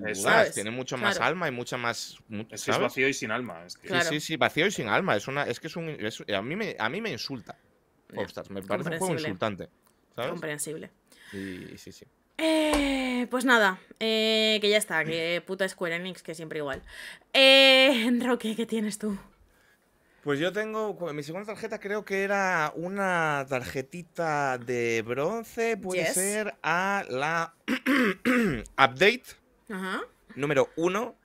A: Pues, Tiene mucho más
C: alma y mucha más. Es, vacío y sin alma. Sí, sí, sí, vacío y sin alma. Es una, es que es un. a, mí me, a mí me insulta. me parece un juego insultante.
A: Comprensible. sí, sí. Eh, pues nada, eh, que ya está, que puta Square Enix, que siempre igual. Eh, *laughs* Roque, ¿qué tienes tú?
C: Pues yo tengo, mi segunda tarjeta creo que era una tarjetita de bronce, puede ser a la *clears throat* update número uno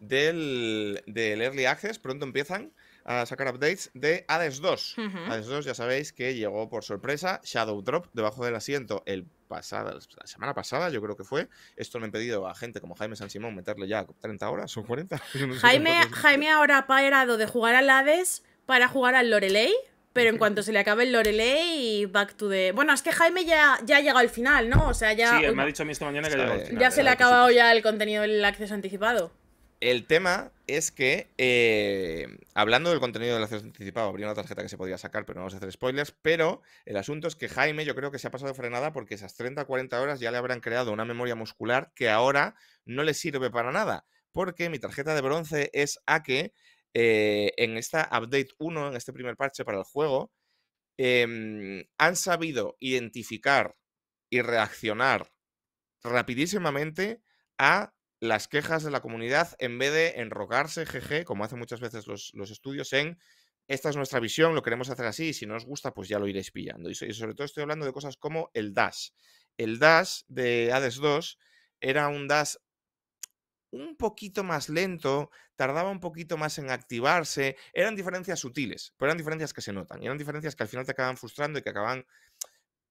C: del, del Early Access, pronto empiezan a sacar updates de Hades 2. Hades 2 ya sabéis que llegó por sorpresa, Shadow Drop debajo del asiento el pasado la semana pasada yo creo que fue. Esto lo han pedido a gente como Jaime San Simón meterle ya 30 horas o 40. *laughs* Jaime,
A: ahora ha parado de jugar al Hades para jugar al Lorelei. Pero en cuanto se le acabe el Lorelei back to the. Bueno, es que Jaime ya, ya ha llegado al final, ¿no? O sea, ya. Sí, me ha
D: dicho a mí esta mañana que ha llegado al eh,
C: final.
A: Ya se eh, le ha acabado ya el contenido, del acceso anticipado.
C: El tema es que, eh, hablando del contenido del acceso anticipado, habría una tarjeta que se podría sacar, pero no vamos a hacer spoilers, pero el asunto es que Jaime yo creo que se ha pasado frenada porque esas 30-40 horas ya le habrán creado una memoria muscular que ahora no le sirve para nada, porque mi tarjeta de bronce es a que eh, en esta update 1, en este primer parche para el juego, em, han sabido identificar y reaccionar rapidísimamente a las quejas de la comunidad en vez de enrocarse, jeje, como hacen muchas veces los, estudios, en esta es nuestra visión, lo queremos hacer así, y si no os gusta, pues ya lo iréis pillando. Y, sobre todo estoy hablando de cosas como el Dash. El Dash de Hades 2 era un DAS un poquito más lento, tardaba un poquito más en activarse, eran diferencias sutiles, pero eran diferencias que se notan, eran diferencias que al final te acaban frustrando y que acaban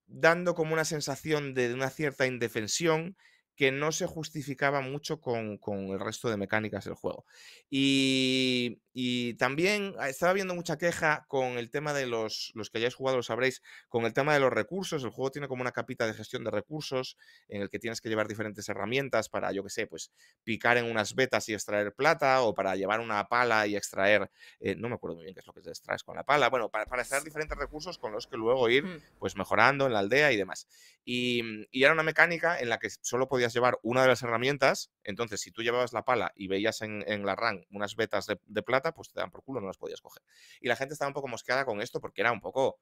C: dando como una sensación de una cierta indefensión que no se justificaba mucho con, el resto de mecánicas del juego. Y y también ah, estaba viendo mucha queja con el tema de los, los que hayáis jugado lo sabréis, con el tema de los recursos. El juego tiene como una capita de gestión de recursos en el que tienes que llevar diferentes herramientas para, yo que sé, pues picar en unas vetas y extraer plata o para llevar una pala y extraer, eh, no me acuerdo muy bien qué es lo que se extraes con la pala, bueno, para, extraer diferentes recursos con los que luego ir mm. pues mejorando en la aldea y demás. Mm, y era una mecánica en la que solo podías llevar una de las herramientas entonces, si tú llevabas la pala y veías en, la RAN unas vetas de, plata, pues te dan por culo, no las podías coger. Y la gente estaba un poco mosqueada con esto porque era un poco...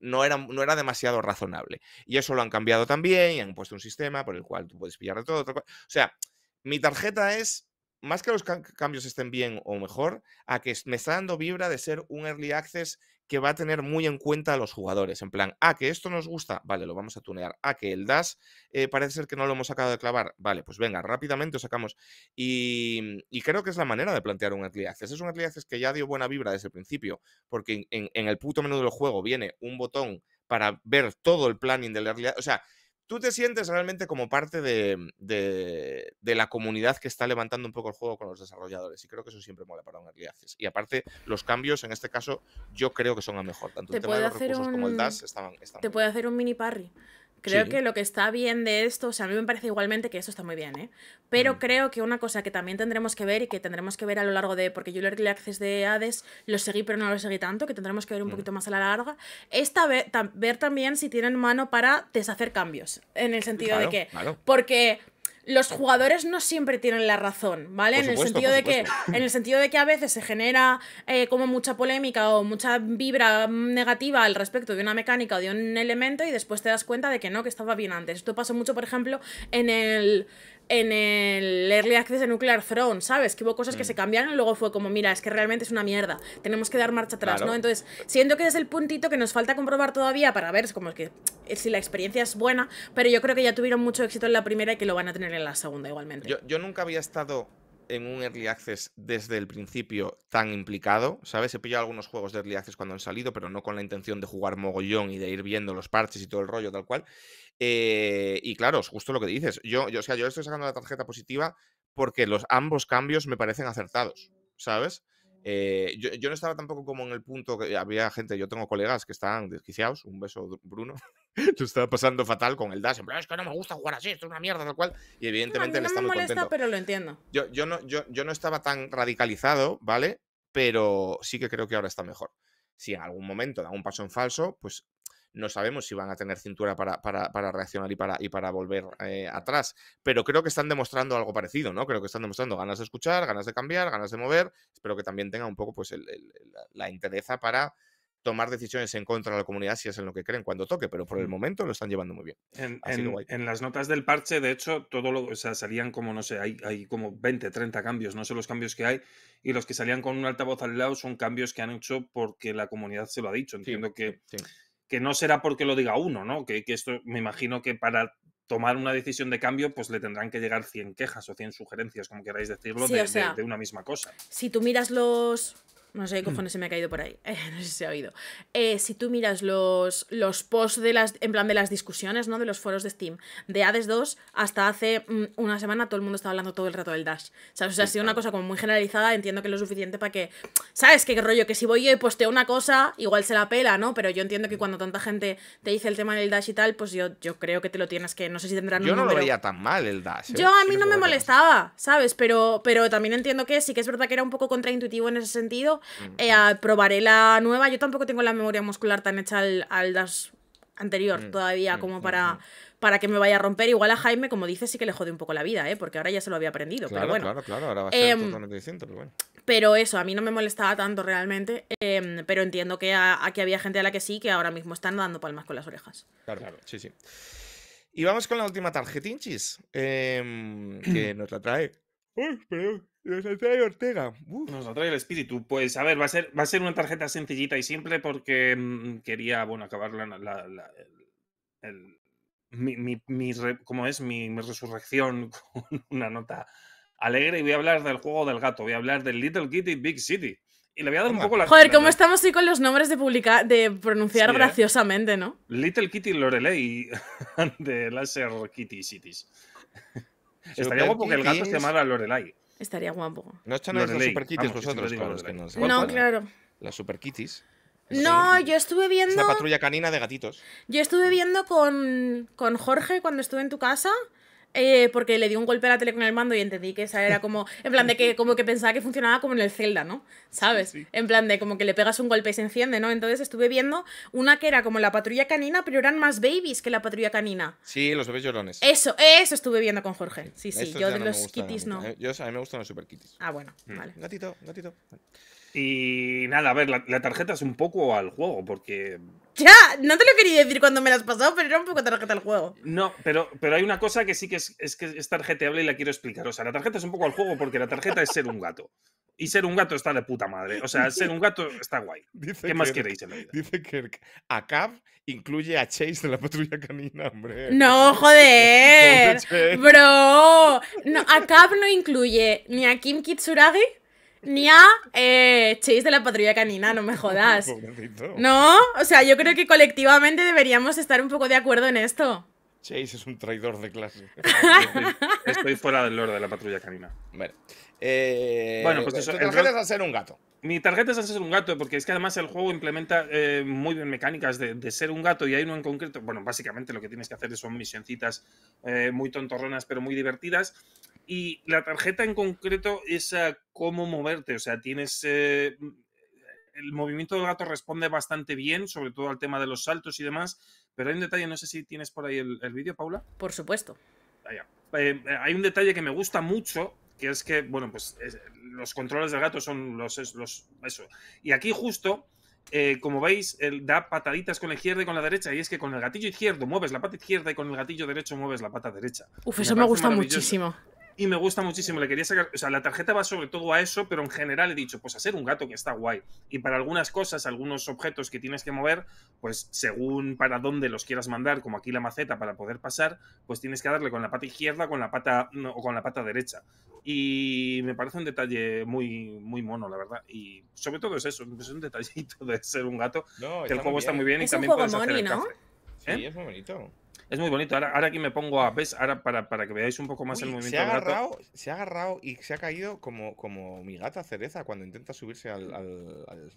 C: No era, no era demasiado razonable. Y eso lo han cambiado también y han puesto un sistema por el cual tú puedes pillar de todo. o sea, mi tarjeta es más que los cambios estén bien o mejor, a que me está dando vibra de ser un early access que va a tener muy en cuenta a los jugadores. En plan, a ah, que esto nos gusta, vale, lo vamos a tunear. A ah, que el DAS eh, parece ser que no lo hemos sacado de clavar, vale, pues venga, rápidamente lo sacamos. Y, creo que es la manera de plantear un early access. Es un early que ya dio buena vibra desde el principio, porque en, el puto menú del juego viene un botón para ver todo el planning del early O sea, ¿Tú te sientes realmente como parte mm, de, de, la comunidad que está levantando un poco el juego con los desarrolladores? Y creo que eso siempre mola para un early haces. Y aparte, los cambios en este caso, yo creo que son a mejor. Tanto ¿Te el tema como el DAS estaban. te
A: puede hacer un mini parry. Creo que lo que está bien de esto, o sea, a mí me parece igualmente que esto está muy bien, ¿eh? Pero mm. creo que una cosa que también tendremos que ver y que tendremos que ver a lo largo de, porque yo el Early Access de Hades lo seguí pero no lo seguí tanto, que tendremos que ver un mm. poquito más a la larga, es ver, ver también si tienen mano para deshacer cambios, en el sentido de que, porque los jugadores no siempre tienen la razón, ¿vale? en el sentido de que, en el sentido de que a veces se genera eh, como mucha polémica o mucha vibra negativa al respecto de una mecánica o de un elemento y después te das cuenta de que no, que estaba bien antes. Esto pasó mucho, por ejemplo, en el en el Early Access de Nuclear Throne, ¿sabes? Que hubo cosas que mm. se cambiaron y luego fue como, mira, es que realmente es una mierda, tenemos que dar marcha atrás, ¿no? Entonces, siento que es el puntito que nos falta comprobar todavía para ver como que, eh, si la experiencia es buena, pero yo creo que ya tuvieron mucho éxito en la primera y que lo van a tener en la segunda igualmente. Yo,
C: yo nunca había estado en un Early Access desde el principio tan implicado, ¿sabes? He pillado algunos juegos de Early Access cuando han salido, pero no con la intención de jugar mogollón y de ir viendo los parches y todo el rollo tal cual. Eh, y claro, es justo lo que dices. Yo, yo, sea, yo estoy sacando la tarjeta positiva porque los ambos cambios me parecen acertados, ¿sabes? Eh, yo, no estaba tampoco como en el punto que había gente, yo tengo colegas que estaban desquiciados, un beso Bruno, Tú *laughs* estaba pasando fatal con el Dash, es que no me gusta jugar así, esto es una mierda, tal cual, y evidentemente no, estamos está muy pero lo entiendo. Yo, yo, no, yo no estaba tan radicalizado, ¿vale? Pero sí que creo que ahora está mejor. Si en algún momento da un paso en falso, pues no sabemos si van a tener cintura para, para, reaccionar y para, y para volver eh, atrás, pero creo que están demostrando algo parecido, ¿no? Creo que están demostrando ganas de escuchar, ganas de cambiar, ganas de mover. Espero que también tengan un poco pues, la entereza para tomar decisiones en contra de la comunidad si es en lo que creen cuando toque, pero por el mm. momento lo están llevando
D: muy bien. En, las notas del parche, de hecho, todo lo, o salían como, no sé, hay, hay, como 20, 30 cambios, no sé los cambios que hay, y los que salían con un altavoz al lado son cambios que han hecho porque la comunidad se lo ha dicho. Entiendo que que no será porque lo diga uno, ¿no? Que, esto me imagino que para tomar una decisión de cambio, pues le tendrán que llegar 100 quejas o 100 sugerencias, como queráis decirlo, de, de, una misma cosa.
A: Si tú miras los, no sé qué mm. cojones se me ha caído por ahí. *laughs* Eh, no sé si se ha oído. Eh, si tú miras los, los posts de las, en plan de las discusiones, ¿no? De los foros de Steam. De Hades 2 hasta hace mm, una semana todo el mundo estaba hablando todo el rato del Dash. ¿Sabes? O sea, ha sido una cosa como muy generalizada. Entiendo que es lo suficiente para que. ¿Sabes qué rollo? Que si voy yo y posteo una cosa, igual se la pela, ¿no? Pero yo entiendo que mm. cuando tanta gente te dice el tema del Dash y tal, pues yo, yo creo que te lo tienes que. No sé si tendrán yo no lo veía tan mal el Dash. ¿eh? Yo a mí no me molestaba, ¿sabes? Pero, pero también entiendo que sí que es verdad que era un poco contraintuitivo en ese sentido eh, probaré la nueva. Yo tampoco tengo la memoria muscular tan hecha al, al das anterior mm, todavía mm, como mm, para, para que me vaya a romper. Igual a Jaime, como dices sí que le jode un poco la vida, ¿eh? porque ahora ya se lo había aprendido. pero bueno. claro,
C: claro, ahora va a ser em, pero bueno.
A: Pero eso, a mí no me molestaba tanto realmente, em, pero entiendo que aquí había gente a la que sí, que ahora mismo están dando palmas con las orejas.
C: Claro, claro, sí, sí. Y vamos con la última tarjetinchis, em, que *clears throat* nos la trae...
B: Nos atrae Ortega. Nos
D: Nos trae el espíritu. Pues a ver, va a ser, va a ser una tarjeta sencillita y simple porque mm, quería, bueno, acabar la, mi, mi, mi es? Mi, resurrección *laughs* con una nota alegre y voy a hablar del juego del gato, voy a hablar del Little Kitty Big City. Y le voy a dar un poco la... Joder, ¿cómo estamos
A: hoy con los nombres de, publicar de pronunciar ¿eh? graciosamente, no?
D: Little Kitty Lorelei *laughs* de Laser Kitty Cities. Estaría guapo que el gato se llamara Lorelei.
A: Estaría guapo.
C: No están las vosotros, claro, que no. No, claro. Las Super
A: No, yo estuve viendo. Es una patrulla
C: canina de gatitos.
A: Yo estuve viendo con, con Jorge cuando estuve en tu casa. Eh, porque le di un golpe a la tele con el mando y entendí que esa era *laughs* como. En plan de que como que pensaba que funcionaba como en el Zelda, ¿no? ¿Sabes? En plan de como que le pegas un golpe y se enciende, ¿no? Entonces estuve viendo una que era como la patrulla canina, pero eran más babies que la patrulla canina.
C: Sí, los bebés llorones.
A: Eso, eso estuve viendo con Jorge. Sí, sí, yo de los kitties no. ¿eh?
C: Yo,
D: a mí me gustan los super kitties.
C: Ah,
A: bueno, mm. vale. Gatito, gatito.
D: Y nada, a ver, la, tarjeta es un poco al juego, porque.
A: Ya, no te lo quería decir cuando me la has pasado, pero era un poco tarjeta al juego.
D: No, pero, pero hay una cosa que sí que es, es, que es tarjeteable y la quiero explicar. O sea, la tarjeta es un poco al juego porque la tarjeta es ser un gato. Y ser un gato está de puta madre. O sea, ser un gato está guay.
B: *laughs* ¿Qué más queréis en la vida? Dice que a incluye a Chase de la patrulla canina, hombre.
A: No, *laughs* joder. Bro. No, a no incluye ni a Kim Kitsuragi ni a eh, Chase de la patrulla canina, no me jodas. No, o sea, yo creo que colectivamente deberíamos estar un poco de acuerdo en esto.
D: Chase es un traidor de clase.
A: *laughs*
D: estoy, fuera del lore de la patrulla canina. Bueno, eh, bueno pues eso. tarjeta es hacer un gato. Mi tarjeta es hacer un gato, porque es que además el juego implementa eh, muy bien mecánicas de, ser un gato y hay uno en concreto. Bueno, básicamente lo que tienes que hacer son misioncitas eh, muy tontorronas, pero muy divertidas. Y la tarjeta en concreto es cómo moverte, o sea, tienes... Eh, mm, el movimiento del gato responde bastante bien, sobre todo al tema de los saltos y demás, pero hay un detalle, no sé si tienes por ahí el, vídeo, Paula. Por supuesto. Ah, eh, eh, hay un detalle que me gusta mucho, que es que, bueno, pues los controles del gato son los, los eso. Y aquí justo, como veis, da pataditas con la izquierda y con la derecha, y es que con el gatillo izquierdo mueves la pata izquierda y con el gatillo derecho mueves la pata derecha. Uf, eso me gusta muchísimo y me gusta muchísimo. Le quería sacar, o sea, la tarjeta va sobre todo a eso, pero en general he dicho, pues a ser un gato que está guay. Y para algunas cosas, algunos objetos que tienes que mover, pues según para dónde los quieras mandar, como aquí la maceta para poder pasar, pues tienes que darle con la pata izquierda con la pata, o con la pata derecha. Y me parece un detalle muy, muy mono, la verdad. Y sobre todo es eso, es un detallito de ser un gato.
C: que el juego está muy bien y también puedes el ¿no? Sí, ¿Eh? es muy bonito.
D: Es muy bonito. Ahora, aquí me pongo a. ¿Ves? Ahora para, para que veáis un poco más el movimiento. Se ha, agarrado,
C: se ha agarrado y se ha caído como, como mi gata cereza cuando intenta subirse al, al,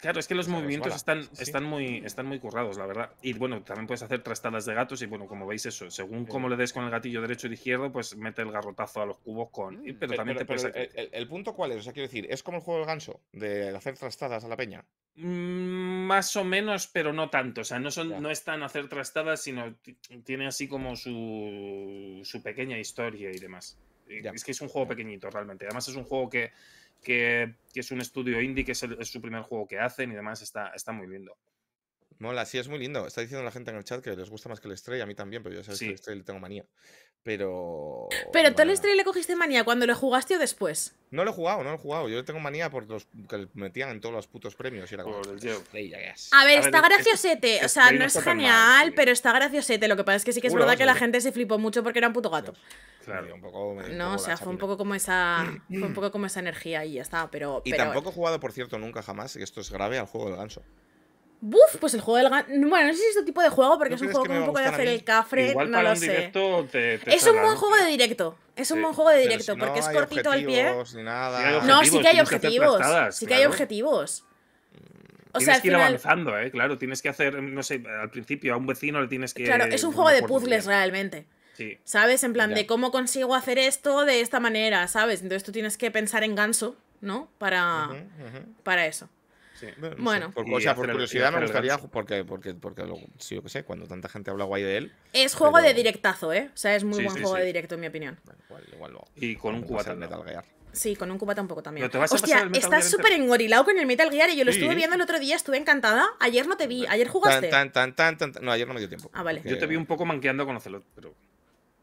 C: Claro, es que los movimientos
D: están, muy, están muy currados, la verdad. Y bueno, también puedes hacer trastadas de gatos y bueno, como veis eso, según cómo le des con el gatillo derecho y izquierdo, pues mete el garrotazo a los cubos con... Mm, pero, también te
C: eh, el, punto cuál es, o sea, quiero decir, ¿es como el juego del ganso? De hacer trastadas a la peña.
D: Mm, más o menos, pero no tanto. O sea, no, no es tan hacer trastadas, sino tiene así como su, su pequeña historia y demás. Es que es un juego pequeñito realmente. Además es un juego que que, es un estudio indie, que es, su primer juego que hacen y demás, está, está muy lindo.
C: Mola, sí, es muy lindo. Está diciendo la gente en el chat que les gusta más que el estrella a mí también, pero yo sé que el Stray le tengo manía. Pero. Pero tú al
A: le cogiste manía cuando lo jugaste o después.
C: No lo he jugado, no lo he jugado. Yo tengo manía por los que metían en todos los putos premios. Y era
B: como, ah, A ver, está gracioso graciosete. o sea, no es genial,
A: pero está graciosete. Lo que pasa es que sí que es verdad que la gente se flipó mucho porque era un puto gato.
B: Claro, un poco. no, o sea, fue
A: un poco como esa. Fue un poco como esa energía y ya está. Pero. Y tampoco he
C: jugado, por cierto, nunca jamás, que esto es grave, al juego del ganso.
A: ¡Buf! Pues el juego del Bueno, no sé si es este tipo de juego, porque es un juego con un poco de hacer el cafre, no lo sé.
C: es un buen juego
A: de directo. Es un buen juego de directo, porque es cortito al pie.
C: no, sí que hay objetivos. sí que hay
A: objetivos. O tienes que ir avanzando,
D: ¿eh? Claro, tienes que hacer, no sé, al principio a un vecino le tienes que. Claro, es un juego
A: de puzzles realmente.
B: Sí. ¿Sabes? En plan, de
A: cómo consigo hacer esto de esta manera, ¿sabes? Entonces tú tienes que pensar en ganso, ¿no? Para, para eso
B: bueno. por, o sea, por curiosidad me gustaría,
C: porque, porque, porque yo qué sé, cuando tanta gente habla guay de él.
A: Es juego de directazo, ¿eh? O sea, es muy buen juego de directo, en mi opinión. igual, igual
D: y con un pues, cubata. Metal Gear.
A: Sí, con un cubata un poco también. Te vas Hostia, estás súper engorilado con el Metal Gear y ¿eh? yo lo estuve viendo el otro día, estuve encantada. Ayer no te vi, ayer jugaste. Tan,
C: tan, tan, no, ayer no me dio tiempo. Ah, vale. Yo te vi un poco manqueando con Ocelot, pero.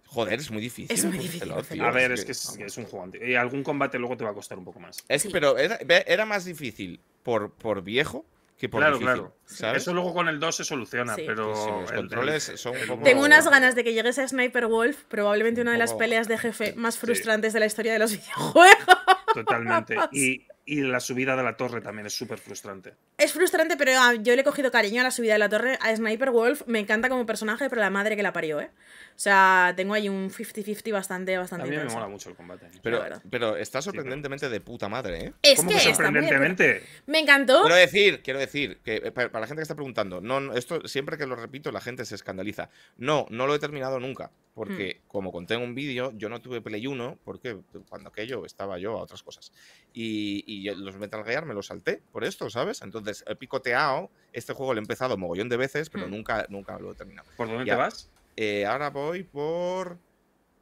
C: Joder, es muy difícil. Es muy difícil. A ver, es que es,
D: un jugante. Eh, y algún combate luego te va a costar un poco más.
C: Es pero era, más difícil por, por viejo que por claro, difícil, claro. Eso
D: luego con el 2 se soluciona, pero los
C: controles son
B: Tengo
A: unas ganas de que llegues a Sniper Wolf, probablemente una de las peleas de *laughs* jefe más frustrantes de la historia de los *laughs* videojuegos.
D: Totalmente. *laughs* Y, y la subida de la torre también es súper frustrante.
A: Es frustrante, pero ah, yo le he cogido cariño a la subida de la torre a Sniper Wolf. Me encanta como personaje, pero la madre que la parió, ¿eh? O sea, tengo ahí un 50-50 bastante, bastante A mí me mola
D: mucho el combate. Pero,
C: pero está sorprendentemente de puta madre, ¿eh? Es que, sorprendentemente.
A: Me encantó. Quiero
C: decir, quiero decir, que eh, para la gente que está preguntando, no, esto siempre que lo repito, la gente se escandaliza. No, no lo he terminado nunca. Porque, hmm. como conté en un vídeo, yo no tuve Play 1 porque cuando aquello estaba yo a otras cosas. Y, los Metal Gear me los salté por esto, ¿sabes? Entonces, he picoteado. Este juego lo he empezado mogollón de veces, pero hmm. nunca, nunca lo he terminado. ¿Por dónde te vas? Eh, ahora voy por...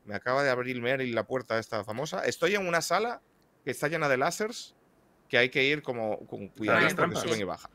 C: Me acaba de abrir Mary la puerta esta famosa. Estoy en una sala que está llena de lásers que hay que ir como con ah, cuidado suben y bajan.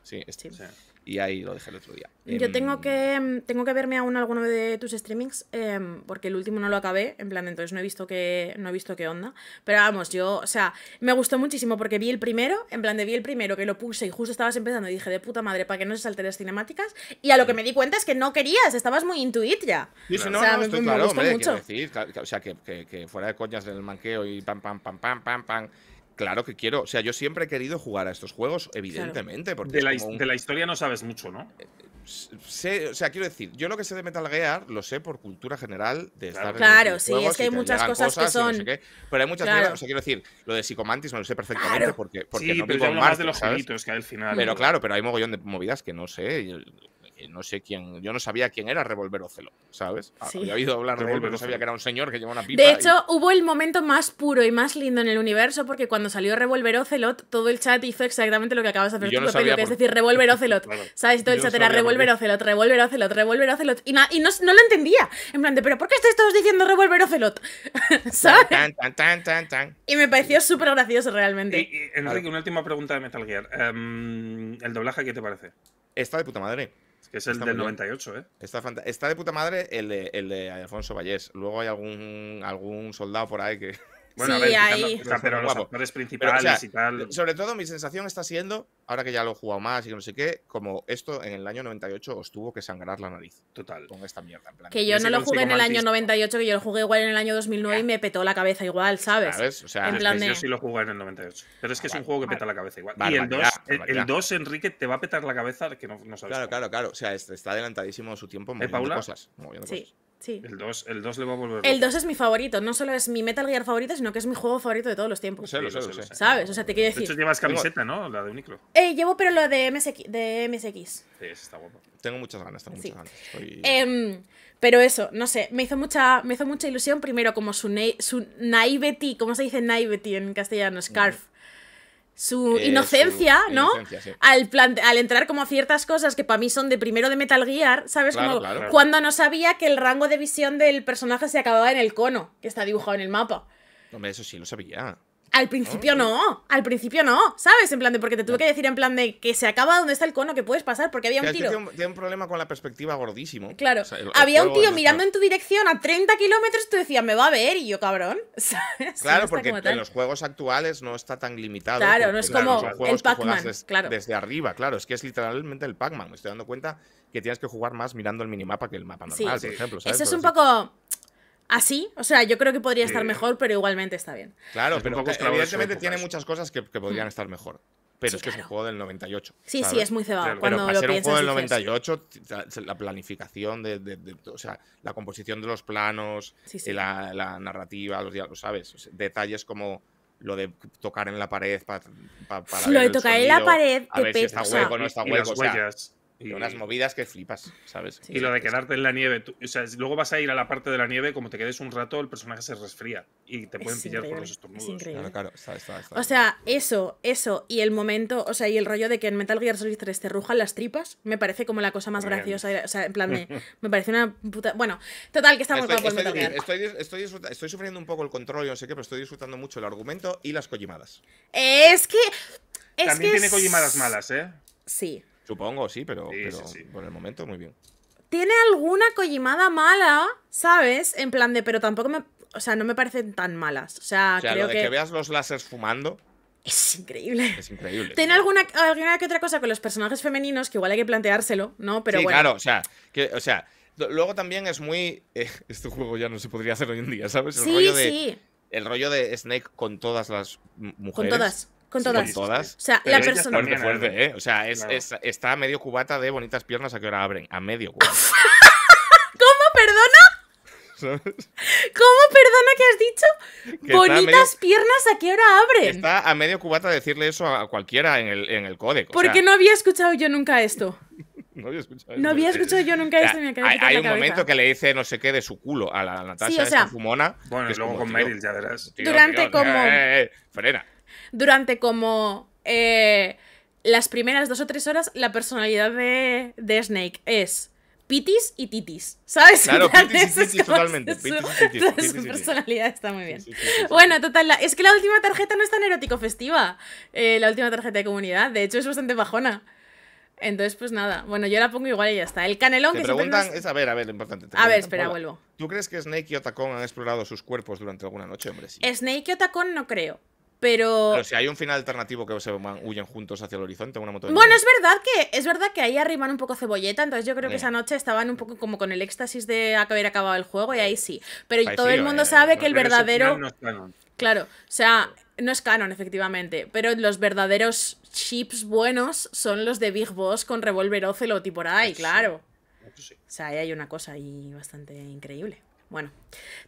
C: Y ahí lo dejé el otro día. Yo em, tengo
A: que, em, tengo que verme aún alguno de tus streamings, em, porque el último no lo acabé, en plan, entonces no he visto que no he visto qué onda. Pero vamos, yo, o sea, me gustó muchísimo porque vi el primero, en plan de vi el primero que lo puse y justo estabas empezando y dije, de puta madre, para que no se salten las cinemáticas. Y a lo que me di cuenta es que no querías, estabas muy intuit ya. o sea, no, estoy claro, gustó hombre, mucho.
C: Decir, o sea, que, que, que, fuera de coñas del manqueo y pam, pam, pam, pam, pam, pam Claro que quiero. O sea, yo siempre he querido jugar a estos juegos, evidentemente. de la, historia no sabes mucho, ¿no? Eh, sé, o sea, quiero decir, yo lo que sé de Metal Gear lo sé por cultura general de Claro, estar claro sí, es que hay muchas cosas, que son. pero hay muchas cosas. O sea, quiero decir, lo de Psicomantis no lo sé perfectamente porque, porque sí, no pero más de los genitos que al final. Pero claro, pero hay mogollón de movidas que no sé no sé quién, yo no sabía quién era Revolver Ocelot ¿sabes? Ah, había oído hablar de Revolver, no sabía que era un señor que llevaba una pipa. De hecho,
A: hubo el momento más puro y más lindo en el universo porque cuando salió Revolver Ocelot, todo el chat hizo exactamente lo que acabas de hacer es decir Revolver Ocelot. *laughs* ¿Sabes? Todo el chat era Revolver Ocelot, Revolver Ocelot, Revolver Ocelot. Y, no, lo entendía. En plan ¿pero por qué estáis todos diciendo Revolver Ocelot? *laughs* ¿Sabes? Y me pareció súper gracioso realmente.
D: Enrique, una última pregunta de Metal Gear. Em, ¿El doblaje qué te parece? Esta de puta madre. Que es el del 98, ¿eh? Está, de puta madre
C: el de, el de Alfonso Vallés. Luego hay algún, algún soldado por ahí que, bueno, sí, ahí. o sea, pero los actores principales y tal. Sobre todo, mi sensación está siendo, ahora que ya lo he jugado más y no sé qué, como esto en el año 98 os tuvo que sangrar la nariz. Total. Con esta mierda. En
A: plan, que yo no lo jugué en el año 98, que yo lo jugué igual en el año 2009 y me petó la cabeza igual, ¿sabes? ¿Sabes? O sea, en plan yo
D: sí lo jugué en el 98. Pero es que es un juego que peta la cabeza igual. y el 2, Enrique, te va a petar la cabeza que no, no sabes.
C: Claro, claro, claro. O sea, está adelantadísimo su tiempo ¿Eh, moviendo ¿Eh, cosas. sí. cosas.
D: El 2, el 2 le va a volver.
C: El 2 es
A: mi favorito, no solo es mi Metal Gear favorito, sino que es mi juego favorito de todos los tiempos. Sí, lo sé, lo sé. ¿Sabes? O sea, te quiero decir. De hecho, llevas camiseta,
D: ¿no? La de Uniclo.
A: Eh, llevo, pero la de MSX. De MSX. Sí, está bueno.
C: Tengo muchas ganas, tengo muchas ganas.
A: Em, pero eso, no sé, me hizo mucha, me hizo mucha ilusión, primero como su, su naivety, ¿cómo se dice naivety en castellano? Scarf. Mm. Eh, su inocencia, ¿no? Inocencia, al, entrar como a ciertas cosas que para mí son de primero de Metal Gear, ¿sabes? cuando no sabía que el rango de visión del personaje se acababa en el cono que está dibujado en el mapa.
C: Hombre, eso sí no sabía.
A: Al principio no, al principio no, ¿sabes? En plan de, porque te tuve que decir en plan de que se acaba donde está el cono, que puedes pasar, porque había un tiro. Tiene
C: un, un problema con la perspectiva gordísimo. Claro, había un tío mirando en
A: tu dirección a 30 kilómetros y tú decías, me va a ver, y yo, cabrón. *laughs* Claro, porque en los
C: juegos actuales no está tan limitado. Claro, no es como el Pac-Man. Desde arriba, claro, es que es literalmente el Pac-Man. Me estoy dando cuenta que tienes que jugar más mirando el minimapa que el mapa normal, por ejemplo. Eso es un
A: poco así. O sea, yo creo que podría estar mejor, pero igualmente está bien.
C: Claro, pero eh, evidentemente tiene muchas cosas que, podrían hmm. estar mejor. Pero es que es un juego del 98. Sí, sí, es muy cebado. Pero, ser un juego del 98, la planificación, de, o sea, la composición de los planos, eh, La, narrativa, los diálogos, ¿sabes? detalles como lo de tocar en la pared para. lo de tocar en la pared, a ver si está hueco, no está hueco. Y... Unas
D: movidas que flipas, ¿sabes? y lo de quedarte en la nieve. o sea, luego vas a ir a la parte de la nieve, como te quedes un rato, el personaje se resfría y te pueden pillar por los estornudos. Es
A: Claro, O sea, eso, eso y el momento, o sea, y el rollo de que en Metal Gear Solid 3 te rujan las tripas, me parece como la cosa más graciosa. O sea, en plan, *laughs* me, parece una puta. Bueno, total, que estamos estoy, Metal
C: estoy, estoy, sufriendo un poco el control, yo no sé qué, pero estoy disfrutando mucho el argumento y las cojimadas.
A: Es que. Es También tiene cojimadas malas, ¿eh? Sí,
C: Supongo, sí, pero, por el momento muy bien.
A: Tiene alguna collimada mala, ¿sabes? En plan de, pero tampoco me. O sea, no me parecen tan malas. O sea, lo de que...
C: veas los láseres fumando. Es increíble. Es increíble.
A: Tiene alguna, alguna que otra cosa con los personajes femeninos que igual hay que planteárselo, ¿no? Pero sí, claro, o
C: sea, que, o sea, luego también es muy. Eh, *laughs* este juego ya no se podría hacer hoy en día, ¿sabes? sí, de, sí. El rollo de Snake con todas las mujeres. Con todas. Con todas. O sea, la persona. ¿eh? O sea, está a medio cubata de bonitas piernas a qué hora abren. A medio *laughs* cubata.
A: ¿Cómo? ¿Perdona? ¿Cómo perdona que has dicho? Bonitas piernas, ¿a qué hora abren? Está
C: a medio cubata decirle eso a cualquiera en el, en código. Porque no
A: había escuchado yo nunca esto. *laughs* No había escuchado, yo nunca esto. hay, un momento
C: que le dice no sé qué de su culo a la Natasha sí, o fumona. Bueno, y luego con Meryl, ya verás. durante como. Eh, eh, eh, frena
A: durante como eh, las primeras dos o tres horas, la personalidad de, de Snake es pitis y titis, ¿sabes? Claro, *laughs* pitis y titis, totalmente. Su, personalidad está muy bien. bueno, total, es que la última tarjeta no es tan erótico festiva, eh, la última tarjeta de comunidad, de hecho es bastante bajona. Entonces, pues nada. Bueno, yo la pongo igual y ya está. El canelón que preguntan es
C: a ver, a ver, importante. a ver, espera, vuelvo. ¿Tú crees que Snake y Otacon han explorado sus cuerpos durante alguna noche, hombre?
A: Snake y Otacon no creo. Pero... pero
C: si hay un final alternativo que se huyen juntos hacia el horizonte, una moto Bueno, es
A: verdad que es verdad que ahí arriban un poco cebolleta, entonces yo creo que esa noche estaban un poco como con el éxtasis de haber acabado el juego y ahí sí. Pero todo el mundo sabe que el verdadero Claro, o sea, no es canon efectivamente, pero los verdaderos chips buenos son los de Big Boss con Revolver Ocelot y por ahí, claro. Eso O sea, ahí hay una cosa ahí bastante increíble. Bueno,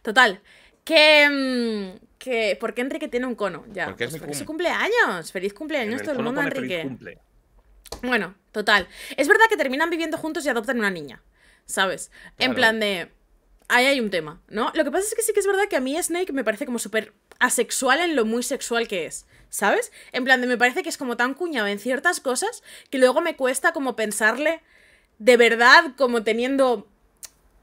A: total, que, mm, que. qué Enrique tiene un cono, ya. Porque, es, porque su cumpleaños. Feliz cumpleaños, todo el mundo, Enrique. Bueno, total. Es verdad que terminan viviendo juntos y adoptan una niña. ¿Sabes? En plan de. Ahí hay un tema, ¿no? Lo que pasa es que sí que es verdad que a mí Snake me parece como súper asexual en lo muy sexual que es, ¿sabes? En plan de me parece que es como tan cuñado en ciertas cosas que luego me cuesta como pensarle de verdad como teniendo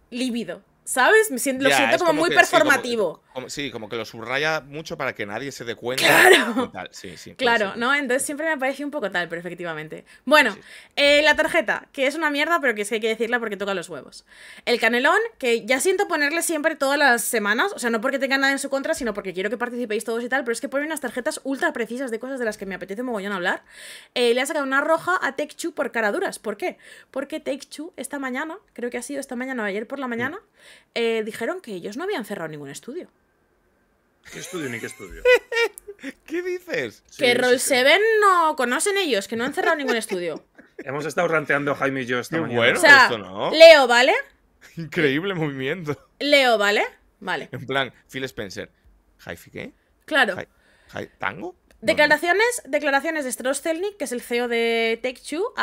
A: líbido, ¿Sabes? Me siento, lo siento como, muy performativo
C: sí, como que lo subraya mucho para que nadie se dé
B: cuenta. Claro. claro,
A: ¿no? Entonces siempre me parece un poco tal, pero efectivamente. Bueno, eh, la tarjeta, que es una mierda, pero que es que hay que decirla porque toca los huevos. El canelón, que ya siento ponerle siempre todas las semanas, o sea, no porque tenga nada en su contra, sino porque quiero que participéis todos y tal, pero es que pone unas tarjetas ultra precisas de cosas de las que me apetece mogollón hablar. Eh, le ha sacado una roja a techu por caraduras. ¿Por qué? Porque Techchu esta mañana, creo que ha sido esta mañana o ayer por la mm. mañana, eh, dijeron que ellos no habían cerrado ningún estudio.
D: ¿Qué estudio ni qué estudio? *laughs* ¿Qué dices?
A: que Roll7 no conocen ellos, que no han cerrado ningún estudio.
D: *laughs* Hemos estado ranteando Jaime y yo esta
C: Bueno, o sea, Leo, ¿vale?
D: *laughs* Increíble
C: movimiento.
A: Leo, ¿vale? Vale.
C: En plan, Phil Spencer. ¿Haifi qué? Claro. ¿Tango?
A: Declaraciones, declaraciones de Strauss que es el CEO de Take Two,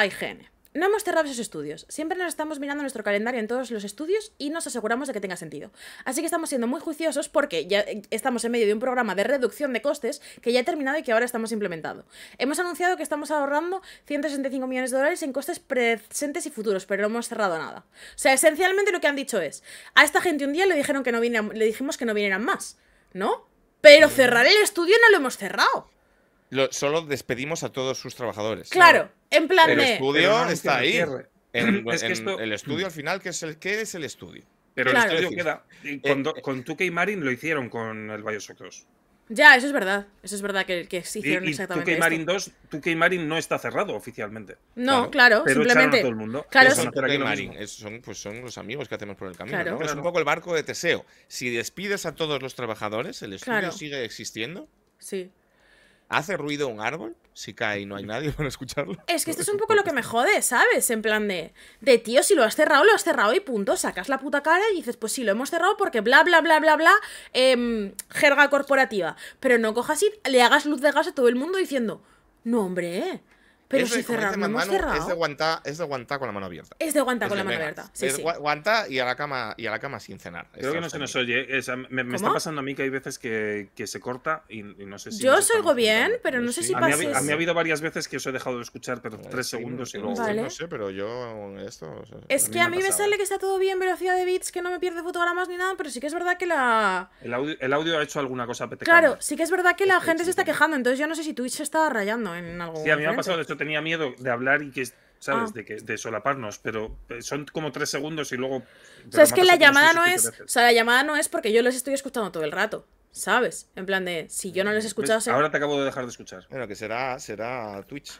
A: no hemos cerrado esos estudios. Siempre nos estamos mirando nuestro calendario en todos los estudios y nos aseguramos de que tenga sentido. Así que estamos siendo muy juiciosos porque ya eh, estamos en medio de un programa de reducción de costes que ya ha terminado y que ahora estamos implementando. Hemos anunciado que estamos ahorrando 165 millones de dólares en costes presentes y futuros, pero no hemos cerrado nada. O sea, esencialmente lo que han dicho es, a esta gente un día le dijeron que no le dijimos que no vinieran más, ¿no? Pero cerrar el estudio no lo hemos cerrado
C: solo despedimos a todos sus trabajadores. Claro,
A: en plan El estudio está
C: ahí. *clears throat* el estudio
D: al final, ¿qué es el, qué es el estudio?
C: Pero el
A: estudio queda.
D: Eh, con, eh, y Marin lo hicieron con el Bioshock 2.
A: Ya, eso es verdad. Eso es verdad que, que sí hicieron y, exactamente. 2 Marin
D: 2, Marin no está cerrado oficialmente.
A: No, claro, simplemente. todo el mundo. Claro, son,
D: son, pues son los amigos que hacemos por el
A: camino. Es un
C: poco el barco de Teseo. Si despides a todos los trabajadores, el estudio sigue existiendo. Sí. ¿Hace ruido un árbol? Si cae y no hay nadie *laughs* para escucharlo.
A: Es que esto es un *laughs* poco lo que me jode, ¿sabes? En plan de, de tío, si lo has cerrado, lo has cerrado y punto. Sacas la puta cara y dices, pues sí, lo hemos cerrado porque bla, bla, bla, bla, bla, em, jerga corporativa. Pero no cojas y le hagas luz de gas a todo el mundo diciendo, no, hombre, eh. Pero si es Es de
C: aguantar, es con la mano abierta. Es de aguantar con la mano abierta. Sí, es sí. aguantar y a la cama y a la cama sin
D: cenar. Creo que no se nos oye. me, está pasando a mí que hay veces que, se corta y, no sé
A: si. Yo os oigo bien, pero no sé si pasa. A, mí ha habido
D: varias veces que os he dejado de escuchar, pero eh, tres segundos y No sé, pero yo esto. es que a mí me, sale
A: ¿eh? que está todo bien, velocidad de bits, que no me pierde fotogramas ni nada, pero sí que es verdad que la.
D: El audio, ha hecho alguna cosa Claro,
A: sí que es verdad que la gente se está quejando, entonces yo no sé si Twitch se está rayando en algo. Sí, a mí me ha pasado,
D: tenía miedo de hablar y que ¿sabes? Ah. De, solaparnos, pero eh, son como tres segundos y luego... O sea, es que la llamada no es... sea,
A: la llamada no es porque yo los estoy escuchando todo el rato, ¿sabes? En plan de, si yo no les escuchase... escuchado ahora
D: te acabo de dejar de escuchar. Bueno, que será, será Twitch.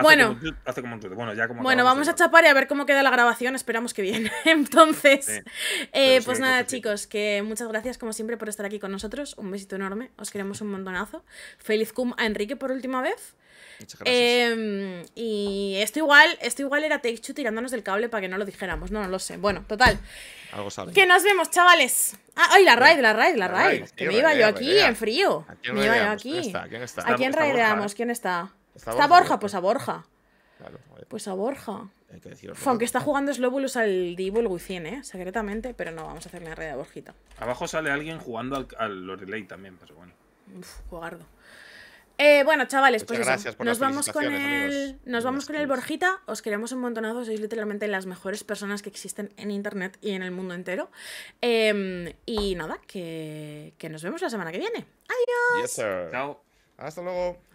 D: bueno, hace como, bueno, ya como bueno vamos a
A: chapar y a ver cómo queda la grabación. Esperamos que bien. *laughs* Entonces, eh, pues nada, chicos, que muchas gracias como siempre por estar aquí con nosotros. Un besito enorme, os queremos un montonazo. Feliz cum a Enrique por última vez. Em, y esto igual, esto igual era Take tirándonos del cable para que no lo dijéramos, no, no lo sé. Bueno, total. Que nos vemos, chavales. Ah, ay, la raid, la raid, la raid. me iba yo aquí en frío. Me iba yo aquí. ¿A quién raideamos? ¿Quién está? ¿Está Borja? Pues a Borja. pues a Borja. Aunque está jugando Slobulus al Devil Within, ¿eh? Secretamente, pero no, vamos a hacerle la raid a Borjita.
D: Abajo sale alguien jugando al, al Lorelei también, pero bueno.
A: Uf, jugardo. Eh, bueno, chavales, pues nos vamos con el, nos vamos con el Borjita. Os queremos un montonazo. Sois literalmente las mejores personas que existen en internet y en el mundo entero. Em, y nada, que, que, nos vemos la semana que viene.
B: Adiós. Chao. Hasta
A: luego.